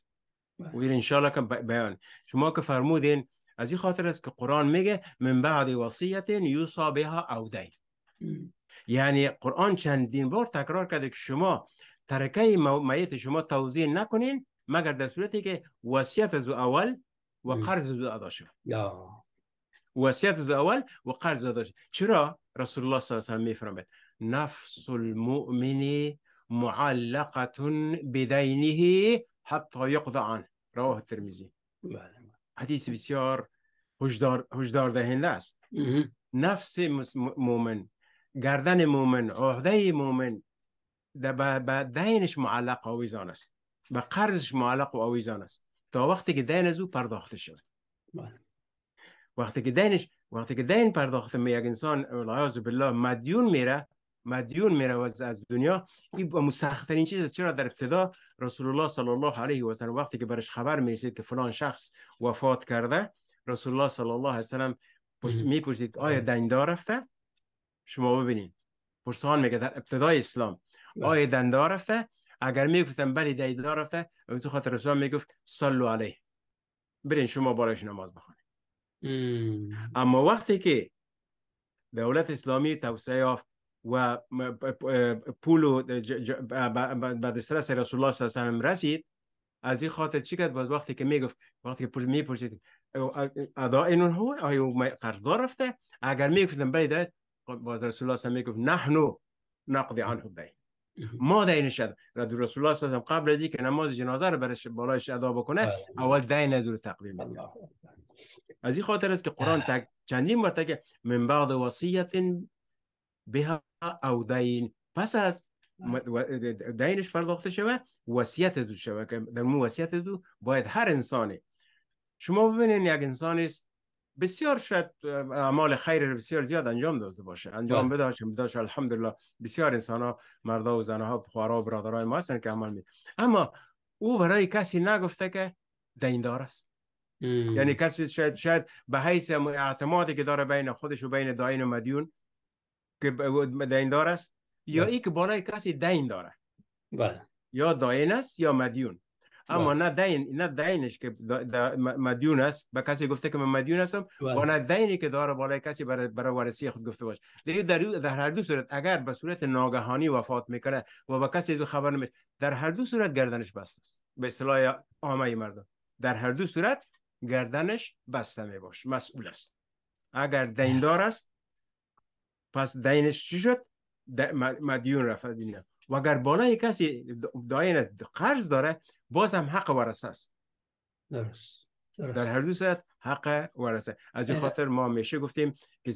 بله. و این انشاءالله که بیان شما که فرمودین از این خاطر است که قرآن میگه من بعد وصیت یوصا بها او دین یعنی قرآن چندین بار تکرار کرده که شما ترکه میت شما توضیح نکنین مگر در صورتی که وصیت از اول و قرض از ادا شد وصیت از اول و قرض ادا چرا رسول الله صلی الله علیه و آله میفرماید نفس المؤمن معلقه بدینه حتی یقضى عنه رواه ترمیزی بله، بله. حدیث بسیار هشدار دهنده است نفس مؤمن گردن مومن، عهده مومن به دینش معلق آویزان است به قرضش معلق و آویزان است تا وقتی که دین از او پرداخته شد بله. وقتی که دینش وقتی که دین پرداخته می یک انسان بالله مدیون میره مدیون میره از دنیا این مسختترین چیز است چرا در ابتدا رسول الله صلی الله علیه و سلم وقتی که برش خبر میرسید که فلان شخص وفات کرده رسول الله صلی الله علیه و سلم میپرسید آیا دین رفته شما ببینید پرسان میگه در ابتدای اسلام بله. آیا دنده رفته اگر میگفتن بلی دیده رفته تو خاطر رسول میگفت صلو علیه برین شما برایش نماز بخونید اما وقتی که دولت اسلامی توسعه یافت و پول و به دسترس رسول الله صلی الله علیه رسید از این خاطر چی کرد باز وقتی که میگفت وقتی که میپرسید ادا اینون هو آیا قرضدار رفته اگر میگفتن بله خب، رسول الله صلی میگفت نحن نقضی عن حبه ما دینش در رسول الله صلی قبل از اینکه نماز جنازه رو برش بالایش ادا بکنه بله. اول دین از رو تقدیم از این خاطر است که قرآن تک چندین مرتبه که من بعد وصیت بها او دین پس از دینش پرداخته شوه وصیت دو شوه که در مو وصیت دو باید هر انسانی شما ببینین یک انسانی. است بسیار شاید اعمال خیر بسیار زیاد انجام داده باشه انجام بله. بده باشه الحمدلله بسیار انسان ها مردا و زنها بخارا و برادرای ما هستن که عمل می اما او برای کسی نگفته که دیندار است یعنی کسی شاید شاید به حیث اعتمادی که داره بین خودش و بین داین و مدیون که دیندار است یا بله. ای که بالای کسی دین داره بله یا داین است یا مدیون اما نه دین نه دینش که مدیون است با کسی گفته که من مدیون هستم و نه دینی که داره بالای کسی برای برای وارسی خود گفته باش در در هر دو صورت اگر به صورت ناگهانی وفات میکنه و با کسی از خبر نمیشه در هر دو صورت گردنش بسته است به اصطلاح عامه مردم در هر دو صورت گردنش بسته می مسئول است اگر دیندار است پس دینش چی شد مدیون رفت و اگر بالای کسی داین است قرض داره باز هم حق ورثه است درست. درست. در هر دو صورت حق ورثه از این خاطر ما میشه گفتیم که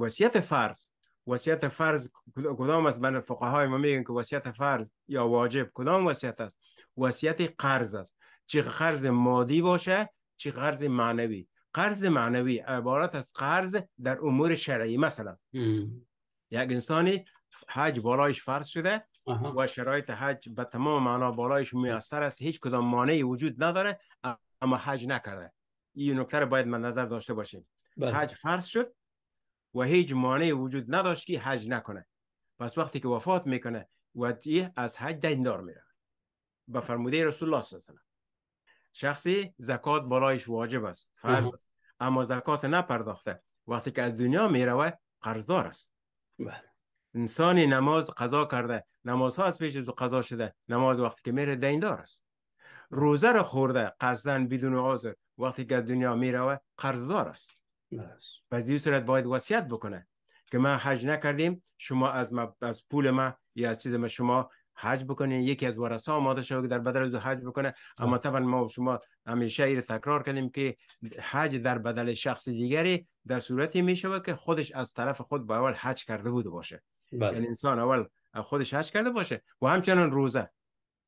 وصیت فرض وصیت فرض کدام از من های ما میگن که وصیت فرض یا واجب کدام وصیت است وصیت قرض است چه قرض مادی باشه چه قرض معنوی قرض معنوی عبارت از قرض در امور شرعی مثلا یک انسانی حج بالایش فرض شده و شرایط حج به تمام معنا بالایش میسر است هیچ کدام مانعی وجود نداره اما حج نکرده این نکته رو باید من نظر داشته باشیم بله. حج فرض شد و هیچ مانعی وجود نداشت که حج نکنه پس وقتی که وفات میکنه و از حج دیندار میره به بله. فرموده رسول الله صلی الله علیه و شخصی زکات بالایش واجب است فرض است اما زکات نپرداخته وقتی که از دنیا میره قرضدار است بله انسانی نماز قضا کرده ها از پیش از قضا شده نماز وقتی که میره دیندار است روزه رو خورده قصدا بدون عذر وقتی که از دنیا و قرضدار است بله. پس دیو صورت باید وصیت بکنه که ما حج نکردیم شما از, ما، از پول ما یا از چیز ما شما حج بکنین یکی از ورسا آماده شده که در بدل از حج بکنه اما طبعا ما شما همیشه ایر تکرار کردیم که حج در بدل شخص دیگری در صورتی می شود که خودش از طرف خود به حج کرده بوده باشه یعنی بله. یعنی انسان اول خودش حج کرده باشه و همچنان روزه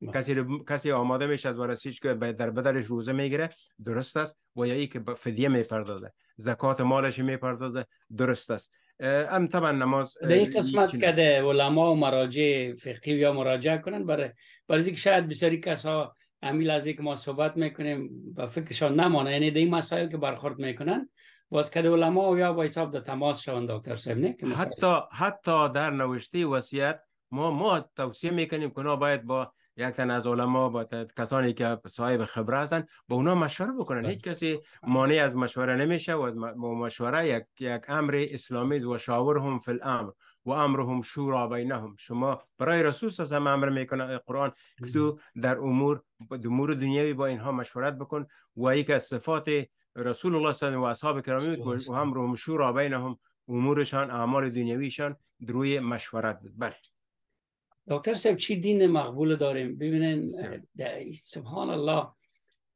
بله. کسی رو... کسی آماده میشه از برسیش که در بدلش روزه میگیره درست است و یا ای که فدیه میپردازه زکات مالش میپردازه درست است ام طبعا نماز در این قسمت کده علما و مراجع فقهی یا مراجعه کنن برای برای اینکه شاید بسیاری کسا امیل از که ما صحبت میکنیم و فکرشان نمانه یعنی در این مسائل که برخورد میکنن کده علما یا با حساب در تماس شوند دکتر صاحب نه حتی حتی در نوشته وصیت ما ما توصیه میکنیم که باید با یک تن از علما با کسانی که صاحب خبره هستند با اونا مشوره بکنن بله. هیچ کسی مانع از مشوره نمیشه و با مشوره یک یک امر اسلامی و شاورهم فی الامر و امرهم شورا بینهم شما برای رسول صلی الله امر میکنه قرآن که بله. تو در امور امور دنیوی با اینها مشورت بکن و یک از صفات رسول الله صلی و اصحاب کرامی بود و هم روم شورا بینهم امورشان اعمال دنیویشان در روی مشورت بود بله دکتر صاحب چی دین مقبول داریم ببینن سبحان الله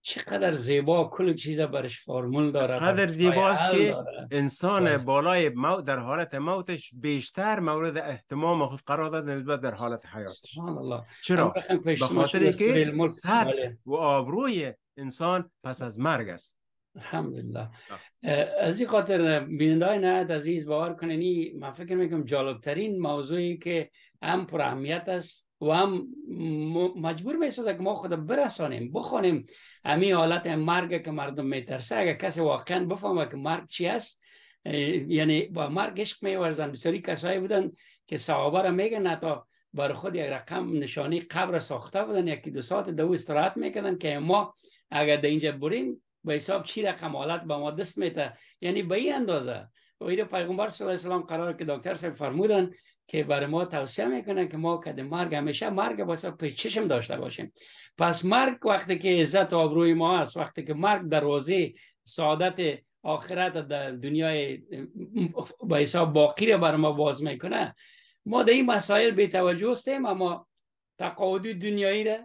چقدر زیبا کل چیز برش فرمول داره قدر زیباست که انسان بله. بالای موت در حالت موتش بیشتر مورد احتمام خود قرار داد نسبت در حالت حیاتش سبحان الله چرا؟ به خاطر که بله. و آبروی انسان پس از مرگ است الحمدلله از این خاطر بیننده های نهایت عزیز باور کنین این من فکر میکنم جالبترین موضوعی که هم پر اهمیت است و هم مجبور میسازه که ما خود برسانیم بخونیم همین حالت مرگ که مردم میترسه اگر کسی واقعا بفهمه که مرگ چی است یعنی با مرگ عشق میورزن بسیاری کسایی بودن که صحابه را میگن حتی بر خود یک رقم نشانی قبر ساخته بودن یکی دو ساعت دو استراحت میکنن که ما اگر در اینجا بریم به حساب چی رقم حالت به ما دست میته یعنی به این اندازه و این پیغمبر صلی الله علیه و قرار که دکتر صاحب فرمودن که برای ما توصیه میکنن که ما کد مرگ همیشه مرگ واسه پیچشم داشته باشیم پس مرگ وقتی که عزت و آبروی ما است وقتی که مرگ دروازه سعادت آخرت در دنیای به حساب باقی رو بر ما باز میکنه ما در این مسائل به توجه هستیم اما تقاعد دنیایی را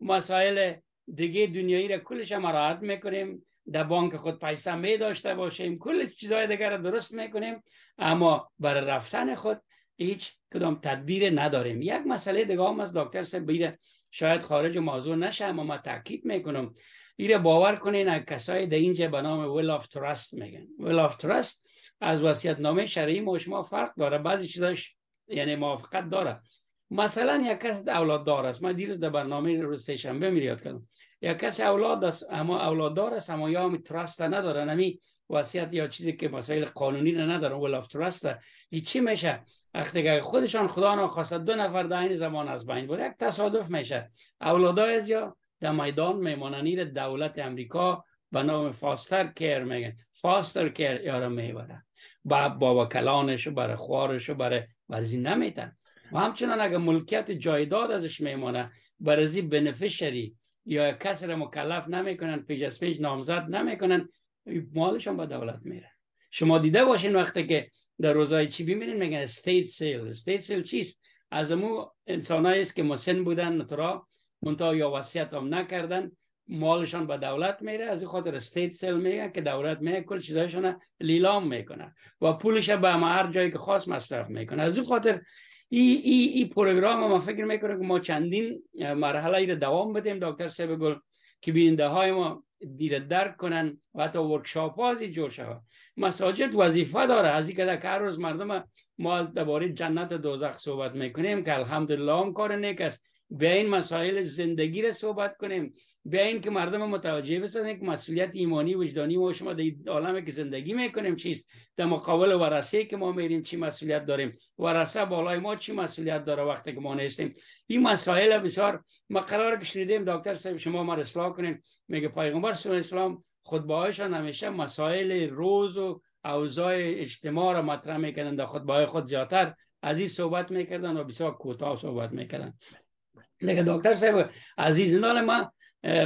مسائل دیگه دنیایی را کلش هم راحت میکنیم در بانک خود پیسه می داشته باشیم کل چیزهای دیگر را درست میکنیم اما برای رفتن خود هیچ کدام تدبیر نداریم یک مسئله دیگه هم از دکتر سب شاید خارج و موضوع نشه اما ما تاکید میکنم ایره باور کنین از کسایی در اینجا به نام ویل آف ترست میگن ویل آف ترست از وصیت نامه شرعی ما شما فرق داره بعضی چیزاش یعنی موافقت داره مثلا یک کس دا اولاد دار است من دیروز در برنامه رو سه شنبه می یاد کردم یک کس اولاد است اما اولاد دار است اما یا همی تراست نداره نمی وصیت یا چیزی که مسائل قانونی نه نداره ول اف تراست چی میشه وقتی خودشان خدا ناخواست دو نفر در این زمان از بین بره یک تصادف میشه اولادای از یا در میدان میماننی دولت امریکا به نام فاستر کیر میگن فاستر کیر یارم میبره با بابا کلانش و برای خوارش و برای ورزی نمیتن و همچنان اگر ملکیت جایداد ازش میمانه برازی بنفشری یا کسی را مکلف نمیکنن پیش از نامزد نمیکنن مالشان به دولت میره شما دیده باشین وقتی که در روزای چی ببینین میگن استیت سیل استیت سیل چیست از امو انسانایی است که مسن بودن نترا منتها یا وصیت هم نکردن مالشان به دولت میره از این خاطر استیت سیل میگن که دولت میگه کل چیزایشان لیلام میکنه و پولش به هر جایی که خاص مصرف میکنه از این خاطر این ای ای پروگرام ما فکر میکنه که ما چندین مرحله ای دوام بدیم دکتر سیب گل که بیننده های ما دیر درک کنن و حتی ورکشاپ ها جور شود مساجد وظیفه داره از این که هر روز مردم ما درباره جنت و دوزخ صحبت میکنیم که الحمدلله هم کار نیک است به این مسائل زندگی رو صحبت کنیم بیاین که مردم متوجه بسازن یک مسئولیت ایمانی وجدانی ما شما در عالم که زندگی میکنیم چیست در مقابل ورسه که ما میریم چی مسئولیت داریم ورسه بالای ما چی مسئولیت داره وقتی که ما نیستیم این مسائل بسیار ما قرار که شنیدیم دکتر صاحب شما ما اصلاح کنین میگه پیغمبر صلی الله علیه و همیشه مسائل روز و اوضاع اجتماع را مطرح میکنند در خود های خود زیاتر از این صحبت میکردن و بسیار کوتاه صحبت میکردن لیکن دکتر صاحب عزیز ما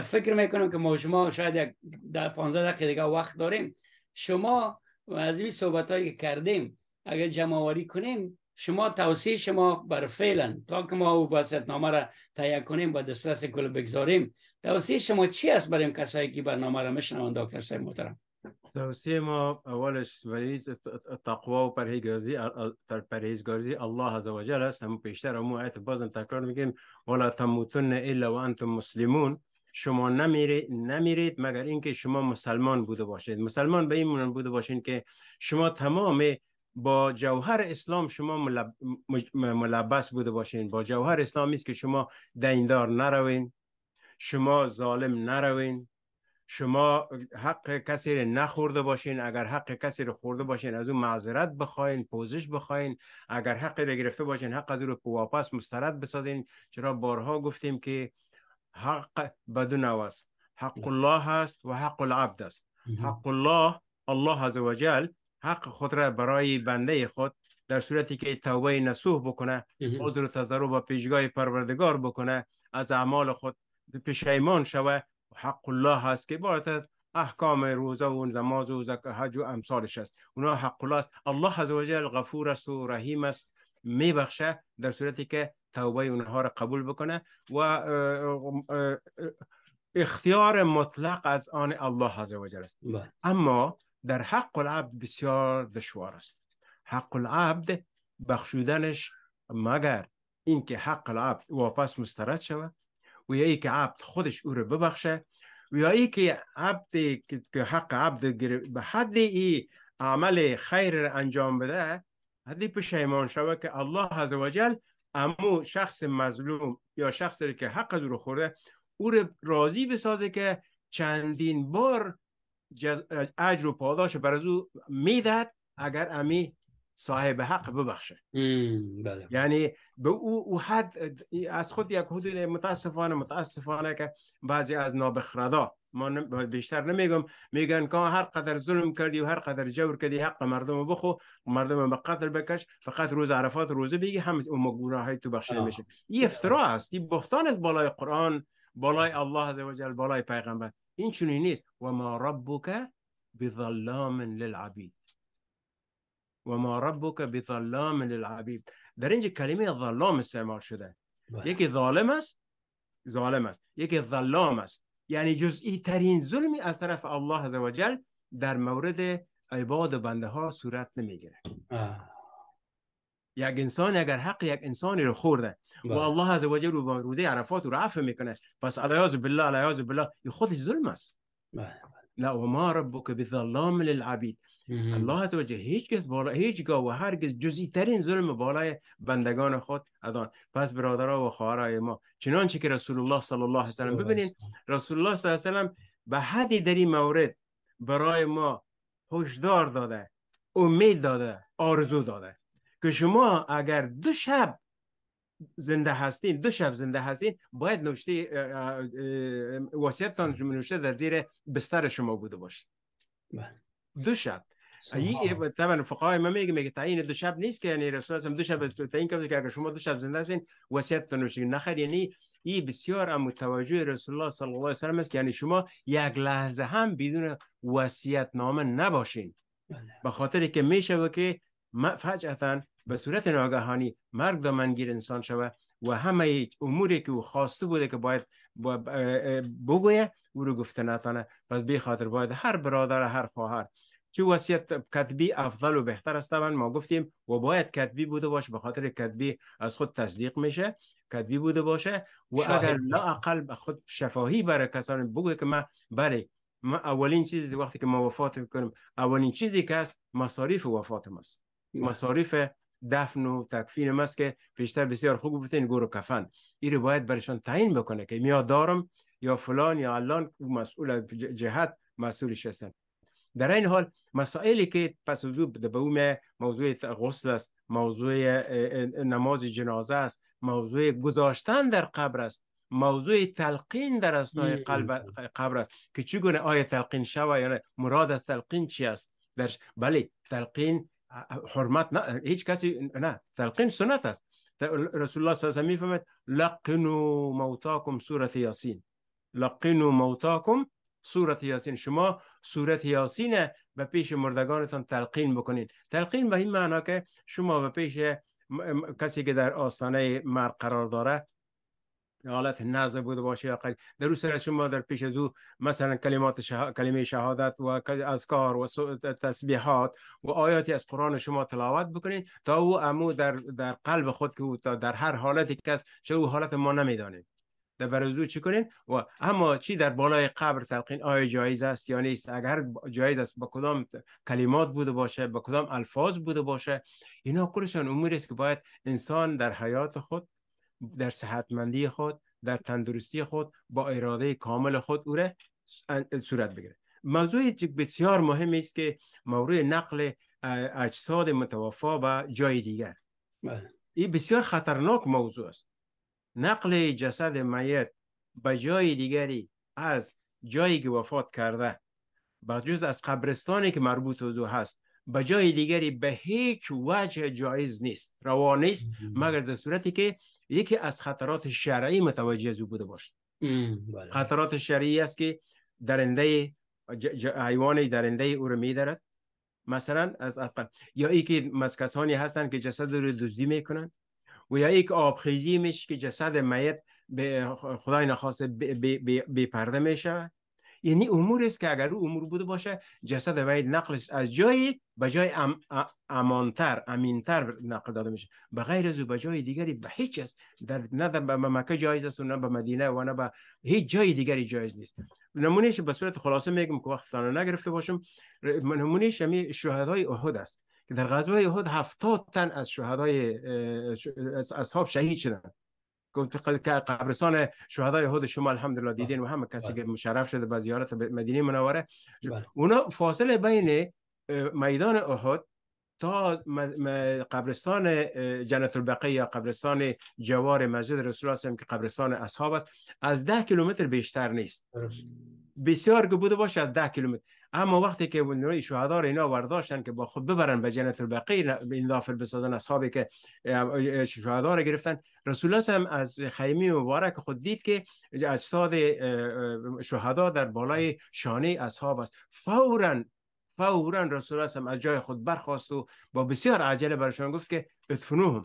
فکر میکنم که ما شما شاید در 15 دقیقه دیگه وقت داریم شما از این صحبت هایی که کردیم اگر جمع کنیم شما توصیه شما بر فعلا تا که ما او وسط نامه را تهیه کنیم و دسترس کل بگذاریم توصیه شما چی است برای کسایی که برنامه را میشنوند دکتر صاحب محترم توصیه ما اولش ولیز تقوا و پرهیزگاری پرهیزگاری الله عزوجل است هم پیشتر آیت بازم تکرار میگیم ولا تموتن الا و مسلمون شما نمیرید, نمیرید مگر اینکه شما مسلمان بوده باشید مسلمان به این معنی بوده باشین که شما تمام با جوهر اسلام شما ملبس بوده باشین با جوهر اسلام است که شما دیندار نروین شما ظالم نروین شما حق کسی رو نخورده باشین اگر حق کسی رو خورده باشین از او معذرت بخواین پوزش بخواین اگر حق رو گرفته باشین حق از او رو واپس مسترد بسازین چرا بارها گفتیم که حق بدون دو حق الله هست و حق العبد است حق الله الله عز و حق خود را برای بنده خود در صورتی که توبه نسوح بکنه عذر و تضرع با پیشگاه پروردگار بکنه از اعمال خود پشیمان شوه حق الله هست که عبارت از احکام روزه و نماز و حج و امثالش است اونا حق الله است الله عزوجل غفور است و رحیم است میبخشه در صورتی که توبه اونها را قبول بکنه و اختیار مطلق از آن الله عزوجل است بله. اما در حق العبد بسیار دشوار است حق العبد بخشودنش مگر اینکه حق العبد واپس مسترد شود و یا ای که عبد خودش او رو ببخشه و یا ای که عبد که حق عبد به حد ای عمل خیر انجام بده حدی پشیمان شود که الله عزوجل امو شخص مظلوم یا شخصی که حق رو خورده او رو راضی بسازه که چندین بار اجر و پاداش بر از او میدهد اگر امی صاحب حق ببخشه بله. یعنی به او, حد از خود یک حدود متاسفانه متاسفانه که بعضی از نابخردا ما بیشتر نمیگم میگن که هر قدر ظلم کردی و هر قدر جور کردی حق مردم بخو مردم به قتل بکش فقط روز عرفات روزه بگی همه اون گناه های تو بخشیده میشه این افترا است این بختان است بالای قرآن بالای الله وجل بالای پیغمبر این چونی نیست و ما ربک بظلام للعبید و ما ربک بظلام للعبید در اینجا کلمه ظلام استعمال شده بله. یکی ظالم است ظالم است یکی ظلام است یعنی جزئی ترین ظلمی از طرف الله عزوجل در مورد عباد و بنده ها صورت نمیگیره یک انسان اگر حق یک انسانی رو خورده و بله. الله عزوجل رو روزه عرفات رو عفو میکنه پس علیاز بالله علیاز بالله خودش ظلم است بله، بله. لا و ما ربک بظلام للعبید الله عزوجل هیچ کس بالا هیچ گاه و هرگز جزی ترین ظلم بالای بندگان خود ادان پس برادرها و خواهرای ما چنانچه که رسول الله صلی الله علیه و سلم ببینید رسول الله صلی الله علیه و سلم به حدی در این مورد برای ما هشدار داده امید داده آرزو داده که شما اگر دو شب زنده هستین دو شب زنده هستین باید نوشته وصیتتان نوشته در زیر بستر شما بوده باشید بله. دو شب ای طبعا فقای ما میگه میگه تعیین دو شب نیست که یعنی رسول الله دو شب تعیین کرده که اگر شما دو شب زنده هستین وصیتتون نخر یعنی این بسیار هم توجه رسول الله صلی الله علیه و سلم است که یعنی شما یک لحظه هم بدون وصیت نامه نباشین بله. به خاطر که میشه که فجعتا به صورت ناگهانی مرگ دامنگیر انسان شوه و همه اموری که او خواسته بوده که باید بگویه او رو گفته نتانه پس بی خاطر باید هر برادر هر خواهر چه وصیت کتبی افضل و بهتر هستن ما گفتیم و باید کتبی بوده باشه به خاطر کتبی از خود تصدیق میشه کتبی بوده باشه و شاهد. اگر لاقل خود شفاهی برای کسان بگو که من برای بله، ما اولین چیزی وقتی که ما وفات میکنیم اولین چیزی که است مصاریف وفات ماست مصاریف دفن و تکفین ماست که پیشتر بسیار خوب بودین گور و کفن این باید برشان تعیین بکنه که میاد دارم یا فلان یا الان مسئول جهت مسئولش هستن در این حال مسائلی که پس از او به بوم موضوع غسل است موضوع نماز جنازه است موضوع گذاشتن در قبر است موضوع تلقین در اسنای قبر است که چگونه آیا تلقین شوه یا نه مراد از تلقین چی است در بله تلقین حرمت نه هیچ کسی نه تلقین سنت است رسول الله صلی الله علیه و آله لقنوا موتاکم سوره یاسین لقنوا موتاکم سوره یاسین شما صورت یاسین به پیش مردگانتان تلقین بکنید تلقین به این معنا که شما به پیش کسی که در آستانه مرگ قرار داره حالت نزد بوده باشه یا در روز سر شما در پیش از او مثلا کلمات شه... کلمه شهادت و کار و تسبیحات و آیاتی از قرآن شما تلاوت بکنید تا او امو در, در قلب خود که او در هر حالتی کس چه او حالت ما نمیدانید. در چی کنین و اما چی در بالای قبر تلقین آیا جایز است یا نیست اگر جایز است با کدام کلمات بوده باشه با کدام الفاظ بوده باشه اینا کلشان امور است که باید انسان در حیات خود در صحتمندی خود در تندرستی خود با اراده کامل خود او صورت بگیره موضوع بسیار مهم است که موضوع نقل اجساد متوفا به جای دیگر بله. این بسیار خطرناک موضوع است نقل جسد میت به جای دیگری از جایی که وفات کرده به جز از قبرستانی که مربوط او هست به جای دیگری به هیچ وجه جایز نیست روا نیست مگر در صورتی که یکی از خطرات شرعی متوجه از او بوده باشد بله. خطرات شرعی است که درنده حیوان درنده او رو میدارد مثلا از اصلا یا ای که هستند که جسد رو دزدی میکنن و یا یک آبخیزی میشه که جسد میت به خدای نخواست بپرده میشه یعنی امور است که اگر او امور بوده باشه جسد باید نقلش از جایی به جای ام، امانتر امینتر نقل داده میشه به غیر از او به جای دیگری به هیچ است در نه به مکه جایز است و نه به مدینه و نه به هیچ جای دیگری جایز نیست نمونهش به صورت خلاصه میگم که وقت نگرفته باشم نمونهش همی شهدای احد است که در غزوه یهود هفتاد تن از شهدای از اصحاب شهید شدن قبرستان شهدای یهود شما الحمدلله دیدین و همه کسی بله. که مشرف شده به زیارت مدینه منوره بله. اونا فاصله بین میدان احد تا قبرستان جنت البقیه یا قبرستان جوار مسجد رسول الله که قبرستان اصحاب است از ده کیلومتر بیشتر نیست بسیار که بوده باشه از ده کیلومتر اما وقتی که شهدا شهدار اینا برداشتن که با خود ببرن به جنت این نافل بسازن اصحابی که شهدا رو گرفتن رسول الله هم از خیمی مبارک خود دید که اجساد شهدا در بالای شانه اصحاب است فورا فورا رسول الله از جای خود برخواست و با بسیار عجله برشان گفت که ادفنوهم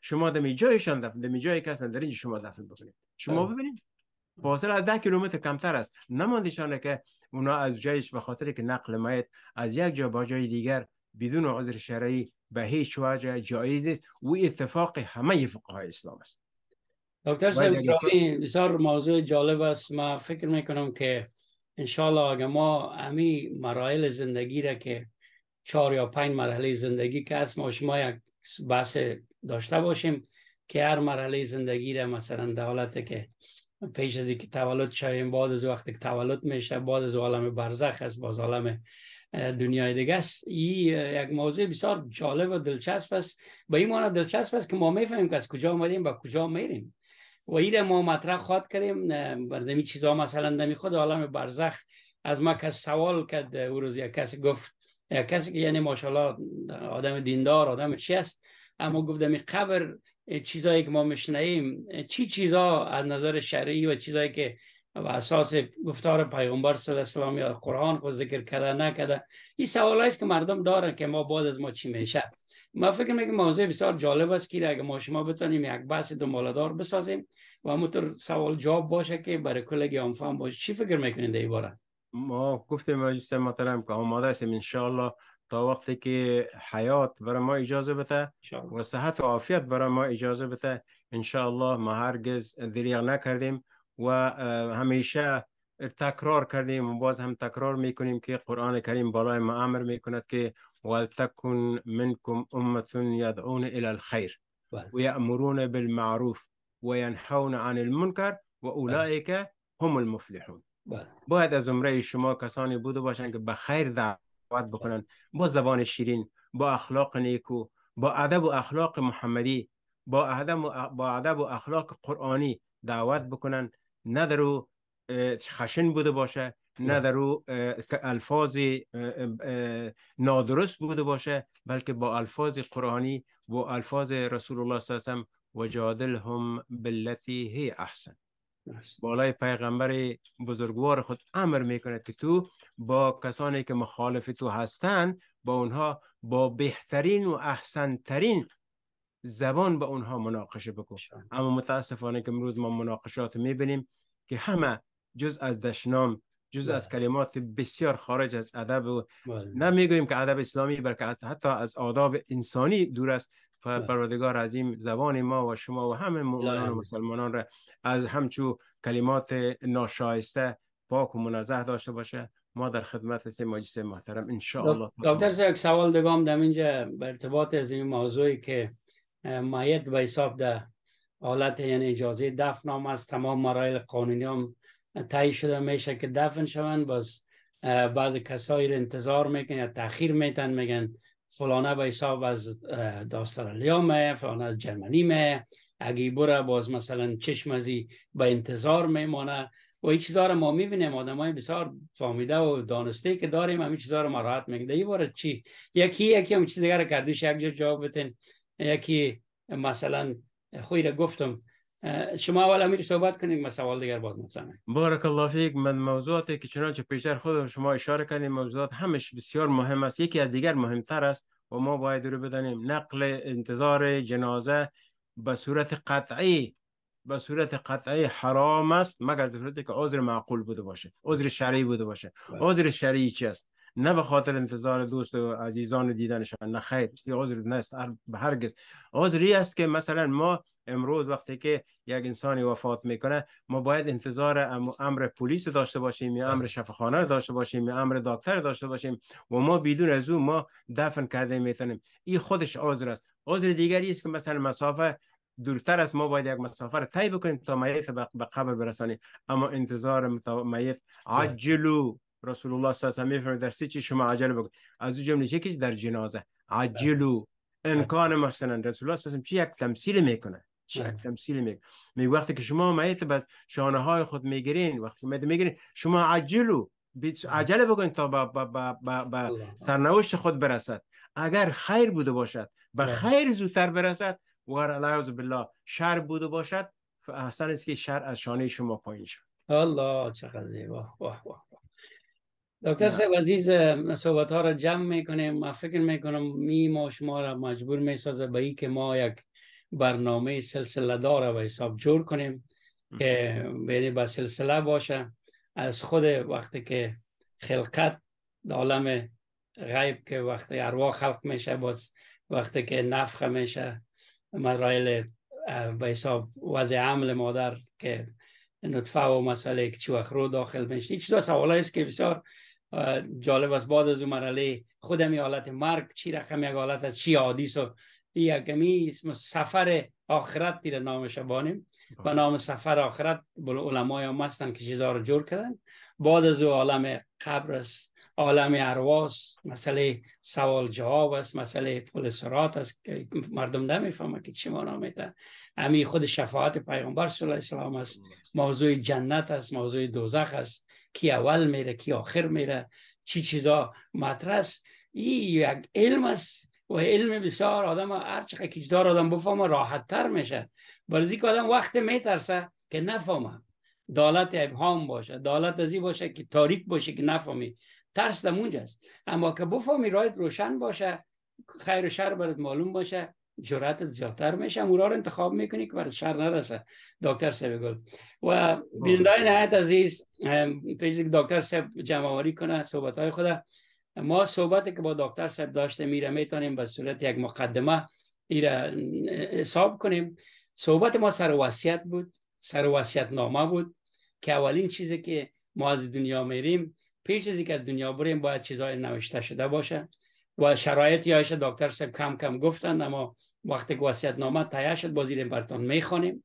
شما دمی جایشان دفن دمی جایی که در اینجا شما دفن بکنید شما بله. ببینید فاصله 10 کیلومتر کمتر است نماندشان که اونا از جایش به خاطر که نقل میت از یک جا با جای دیگر بدون عذر شرعی به هیچ وجه جایز نیست و اتفاق همه فقهای اسلام است دکتر سبیرامی بسیار موضوع جالب است ما فکر میکنم که انشالله اگه ما همی مراحل زندگی را که چهار یا پنج مرحله زندگی که هست ما شما یک بحث داشته باشیم که هر مرحله زندگی را مثلا در که پیش از اینکه تولد شویم بعد از وقتی که تولد میشه بعد از عالم برزخ است باز عالم دنیای دیگه است این یک موضوع بسیار جالب و دلچسب است به این معنی دلچسب است که ما میفهمیم که از کجا آمدیم و کجا میریم و این ما مطرح خواهد کردیم بر زمین چیزا مثلا دمی خود عالم برزخ از ما کس سوال کرد او روز یک کسی گفت یک کسی که یعنی ماشاءالله آدم دیندار آدم چی است اما گفتم قبر چیزایی که ما میشنیم چی چیزا از نظر شرعی و چیزایی که و اساس گفتار پیامبر صلی الله علیه و یا قرآن خود ذکر کرده نکرده این سوال است که مردم دارن که ما بعد از ما چی میشه ما فکر میکنم موضوع بسیار جالب است که اگه ما شما بتونیم یک بحث مالدار بسازیم و همونطور سوال جواب باشه که برای کلگی هم فهم باشه چی فکر میکنید ای باره ما گفتیم مجلس محترم که آماده هستیم ان تا وقتی که حیات برای ما اجازه بده و صحت و عافیت برای ما اجازه بده ان شاء الله ما هرگز دریغ نکردیم و اه، همیشه تکرار کردیم و باز هم تکرار میکنیم که قرآن کریم بالای ما امر میکند که ولتکن منکم امه یدعون الى الخير و یامرون بالمعروف و ینحون عن المنکر و اولئک هم المفلحون باید از عمره شما کسانی بوده باشن که به خیر دعوت بکنن با زبان شیرین با اخلاق نیکو با ادب و اخلاق محمدی با ادب و با ادب و اخلاق قرآنی دعوت بکنن نه درو خشن بوده باشه نه درو الفاظ نادرست بوده باشه بلکه با الفاظ قرآنی و الفاظ رسول الله صلی الله علیه و جادلهم بالتی هی احسن بالای پیغمبر بزرگوار خود امر میکند که تو با کسانی که مخالف تو هستند با اونها با بهترین و احسن ترین زبان با اونها مناقشه بکن اما متاسفانه که امروز ما مناقشات میبینیم که همه جز از دشنام جز از بله. کلمات بسیار خارج از ادب و بله. نمیگوییم که ادب اسلامی بلکه حتی از آداب انسانی دور است بله. از عظیم زبان ما و شما و همه مؤمنان و مسلمانان را از همچو کلمات ناشایسته پاک و منظه داشته باشه ما در خدمت هستیم مجلس محترم ان الله دکتر سر یک سوال دگام هم اینجا به ارتباط از این موضوعی که مایت به حساب در حالت یعنی اجازه دفن هم از تمام مرایل قانونی هم تایید شده میشه که دفن شوند باز بعض کسایی انتظار میکنن یا تاخیر میتن میگن فلانه به حساب از داسترالیا مه فلانه از جرمنی مه اگه بره باز مثلا چشم ازی به انتظار میمانه و این چیزها رو ما میبینیم آدم های بسیار فامیده و دانسته که داریم همین چیزها رو مراحت میگه این بار چی یکی یکی هم چیز دیگر کردیش یک جا جواب بتین یکی مثلا خوی گفتم شما اول امیر صحبت کنید ما سوال دیگر باز مطرح بارک الله فیک من موضوعاتی که چنانچه پیشتر خود شما اشاره کردیم موضوعات همش بسیار مهم است یکی از دیگر مهمتر است و ما باید رو بدانیم نقل انتظار جنازه به صورت قطعی به صورت قطعی حرام است مگر در که عذر معقول بوده باشه عذر شرعی بوده باشه بله. عذر شرعی چی است نه به خاطر انتظار دوست و عزیزان دیدنشان نه خیر عذر نیست هرگز عذری است که مثلا ما امروز وقتی که یک انسانی وفات میکنه ما باید انتظار امر پلیس داشته باشیم یا امر شفاخانه داشته باشیم یا امر دکتر داشته باشیم و ما بدون از او ما دفن کرده میتونیم این خودش عذر است عذر دیگری است که مثلا مسافه دورتر است، ما باید یک مسافر طی بکنیم تا میت به قبر برسانیم اما انتظار میت عجلو رسول الله صلی الله علیه و آله در سه شما عجله بگو از جمله یکیش در جنازه عجلو امکان مثلا رسول الله صلی الله چی یک تمثیل میکنه چی یک تمثیل میکنه می وقتی که شما میت بس شانه های خود میگیرین وقتی که میگیرین شما عجلو عجله بکنید تا با, با, با, با, با سرنوشت خود برسد اگر خیر بوده باشد به خیر زودتر برسد و اگر بالله شر بوده باشد احسن است که شر از شانه شما پایین شد الله چقدر زیبا واه واه دکتر سیب عزیز صحبت ها را جمع میکنیم ما فکر میکنم می ما شما را مجبور میسازه به ای که ما یک برنامه سلسله داره و حساب جور کنیم که بین به سلسله باشه از خود وقتی که خلقت عالم غیب که وقتی اروا خلق میشه باز وقتی که نفخ میشه مرایل به حساب وضع عمل مادر که نطفه و مسئله که چی وقت رو داخل میشه این چیزا سوال است که بسیار جالب است بعد از اون مرحله خودمی حالت مرگ چی رقم یک حالت از چی حادیث و یکمی اسم سفر آخرت دیره نام شبانیم و نام سفر آخرت بلو علمای هم هستن که چیزها رو جور کردن بعد از او عالم قبر است عالم ارواز مسئله سوال جواب است مسئله پول سرات است که مردم نمیفهمه که چی معنا میده همین خود شفاعت پیغمبر صلی الله علیه السلام است موضوع جنت است موضوع دوزخ است کی اول میره کی آخر میره چی چیزا مطرح است این یک علم است و علم بسیار آدم هر چقدر که آدم بفهمه راحت تر میشه برزی که آدم وقت میترسه که نفهمه دالت ابهام باشه دالت ازی باشه که تاریک باشه که نفهمی ترس در است اما که بفهمی رایت روشن باشه خیر و شر برات معلوم باشه جراتت زیادتر میشه امورا رو انتخاب میکنی که برات شر نرسه دکتر صاحب گل و بینندای نهایت عزیز که دکتر سب جمع آوری کنه صحبت های خود ما صحبت که با دکتر سب داشته میره میتونیم به صورت یک مقدمه ای حساب کنیم صحبت ما سر وصیت بود سر وصیت نامه بود که اولین چیزی که ما از دنیا میریم پیش از که دنیا بریم باید چیزهای نوشته شده باشه و شرایط یایش دکتر سب کم کم گفتن اما وقتی که وصیت نامه تهیه شد زیر برتان میخوانیم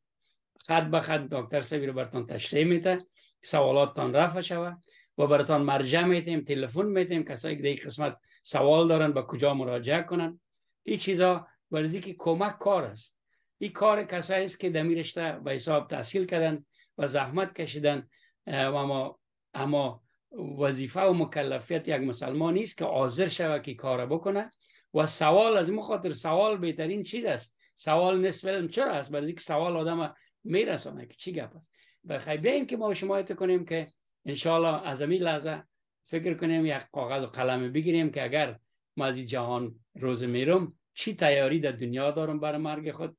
خط به خط دکتر سبی رو برتان تشریح میده سوالاتتان رفع شوه و براتان مرجع میتیم تلفن میتیم کسایی که در قسمت سوال دارن به کجا مراجعه کنن این چیزا ورزی که کمک کار است این کار کسایی است که دمیرشته به حساب تحصیل کردن و زحمت کشیدن و اما اما وظیفه و مکلفیت یک مسلمان است که آذر شوه که کار بکنه و سوال از مخاطر سوال بهترین چیز است سوال نصف علم چرا است برای اینکه سوال آدم میرسانه که چی گپ است بخیر که ما شما کنیم که انشالله از همین لحظه فکر کنیم یک کاغذ و قلم بگیریم که اگر ما از جهان روز میرم چی تیاری در دنیا دارم برای مرگ خود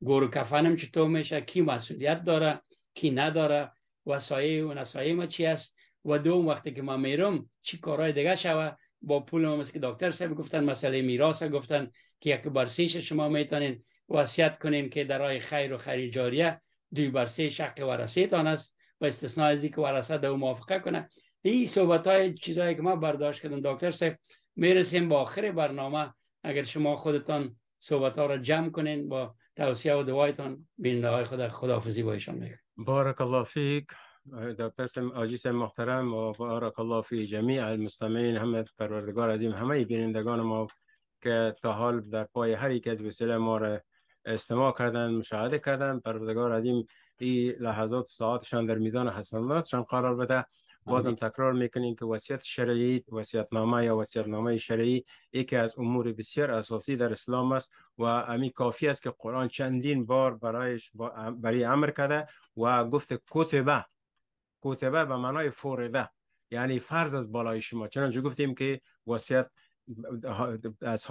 گور کفنم چطور میشه کی مسئولیت داره کی نداره وسایه و نسایه ما چی است و دوم وقتی که ما میرم چی کارهای دیگه شوه با پول ما مثل که دکتر صاحب گفتن مسئله میراث گفتن که یک برسیش شما میتونین وصیت کنین که درای خیر و خیر جاریه دوی برسه سه حق ورثه است و استثناء از که ورثه دو موافقه کنه این صحبت های چیزایی که ما برداشت کردن دکتر صاحب میرسیم با آخر برنامه اگر شما خودتان صحبت ها را جمع کنین با توصیه و دوایتان بین های خود حفظی با ایشان بارک الله فیک دکتر سم محترم و بارک الله فی جمیع المستمعین همه پروردگار عظیم همه بینندگان ما که تا حال در پای هر یک از وسیله ما را استماع کردن مشاهده کردن پروردگار عظیم این لحظات ساعتشان در میزان حسناتشان قرار بده بازم تکرار میکنیم که وصیت شرعی وصیت نامه یا وصیت نامه شرعی یکی از امور بسیار اساسی در اسلام است و امی کافی است که قرآن چندین بار برایش برای امر کرده و گفت کتبه کتبه به معنای فورده یعنی فرض از بالای شما چنانچه گفتیم که وصیت از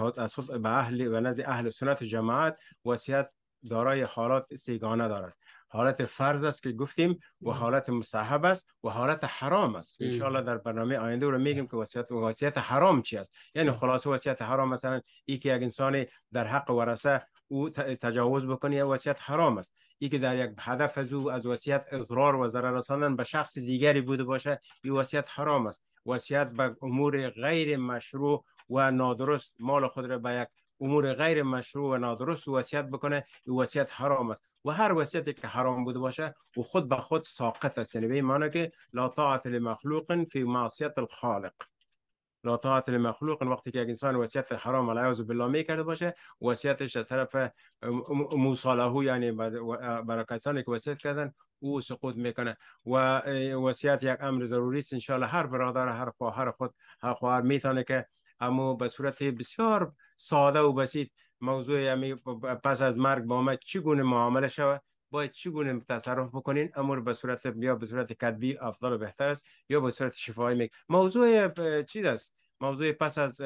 به اهل و نزد اهل سنت و جماعت وصیت دارای حالات سیگانه دارد حالت فرض است که گفتیم و حالت مصاحب است و حالت حرام است ان در برنامه آینده رو میگیم که وصیت وصیت حرام چی است یعنی خلاص وصیت حرام مثلا ای که یک انسان در حق ورثه او تجاوز بکنه وصیت حرام است ای که در یک هدف از او از وصیت اضرار و ضرر رساندن به شخص دیگری بوده باشه این وصیت حرام است وصیت به امور غیر مشروع و نادرست مال خود را به یک امور غیر مشروع و نادرست وصیت بکنه وصیت حرام است و هر وصیتی که حرام بوده باشه و خود به خود ساقط است یعنی معنی که لا طاعت لمخلوق فی معصیت الخالق لا طاعت لمخلوق وقتی که انسان وصیت حرام علیه بالله می کرده باشه وصیتش از طرف موصالهو یعنی برای کسانی که وصیت کردن او سقوط میکنه و وصیت یک امر ضروری است ان هر برادر هر خواهر خود هر خواهر میتونه که اما به صورت بسیار ساده و بسیط موضوع یعنی پس از مرگ با ما چگونه معامله شود باید چگونه تصرف بکنین امور به صورت یا به صورت کدبی افضل و بهتر است یا به صورت شفاهی موضوع چی است موضوع پس از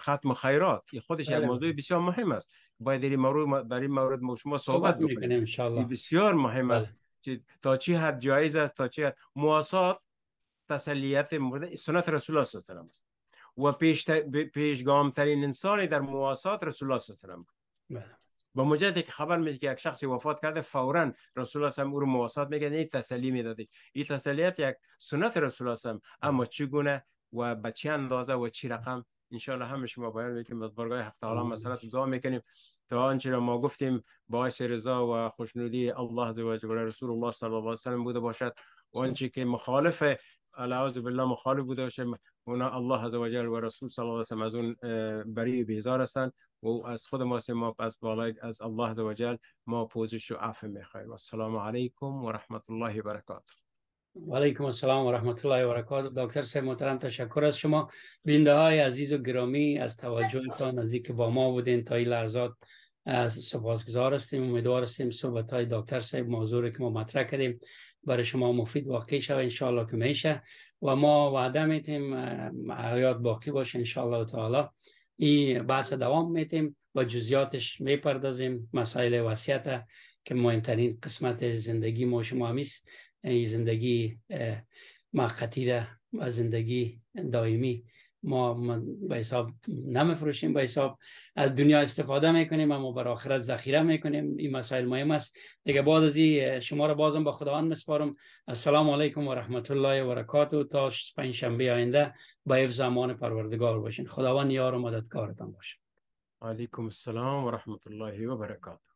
ختم خیرات خودش یک بله. موضوع بسیار مهم است باید در مورد در مورد شما صحبت بکنیم بسیار مهم بله. است تا چی حد جایز است تا چی حد مواسات تسلیت مورد سنت رسول الله صلی الله علیه است و ترین انسانی در مواسات رسول الله صلی الله علیه و بله. با مجرد که خبر میشه که یک شخصی وفات کرده فورا رسول الله او رو مواسات میکرد این یعنی تسلی میداد این تسلیت یک سنت رسول الله بله. اما چگونه و به چه اندازه و چی رقم ان همه شما بیان میکنیم از برگاه حق تعالی مسئله دعا میکنیم تا آنچه را ما گفتیم باعث رضا و خوشنودی الله عزوجل و رسول الله صلی الله علیه و سلم بوده باشد و آنچه که مخالف الاعوذ بالله مخالف بوده باشه اونا الله عزوجل و رسول صلی الله از اون بری بیزار هستن و از خود ما ما از بالای از الله عزوجل ما پوزش و عفو میخوایم السلام علیکم و رحمت الله و برکات. و علیکم السلام و رحمت الله و برکات. دکتر سه محترم تشکر از شما بینده های عزیز و گرامی از توجهتان از اینکه با ما بودین تا این لحظات سپاسگزار هستیم امیدوار هستیم صحبت های دکتر صاحب موضوعی که ما مطرح کردیم برای شما مفید واقع شود انشاءالله که میشه و ما وعده میتیم حیات باقی باشه و تعالی این بحث دوام میتیم و جزیاتش میپردازیم مسائل وسیعت که مهمترین قسمت زندگی ما شما همیست زندگی موقتی و زندگی دائمی ما به حساب نمیفروشیم به حساب از دنیا استفاده میکنیم اما بر آخرت ذخیره میکنیم این مسائل مهم است دیگه بعد از شما را بازم به خداوند میسپارم السلام علیکم و رحمت الله و برکاته تا پنج شنبه آینده به حفظ امان پروردگار باشین خداوند یار و مددگارتان باشه علیکم السلام و رحمت الله و برکاته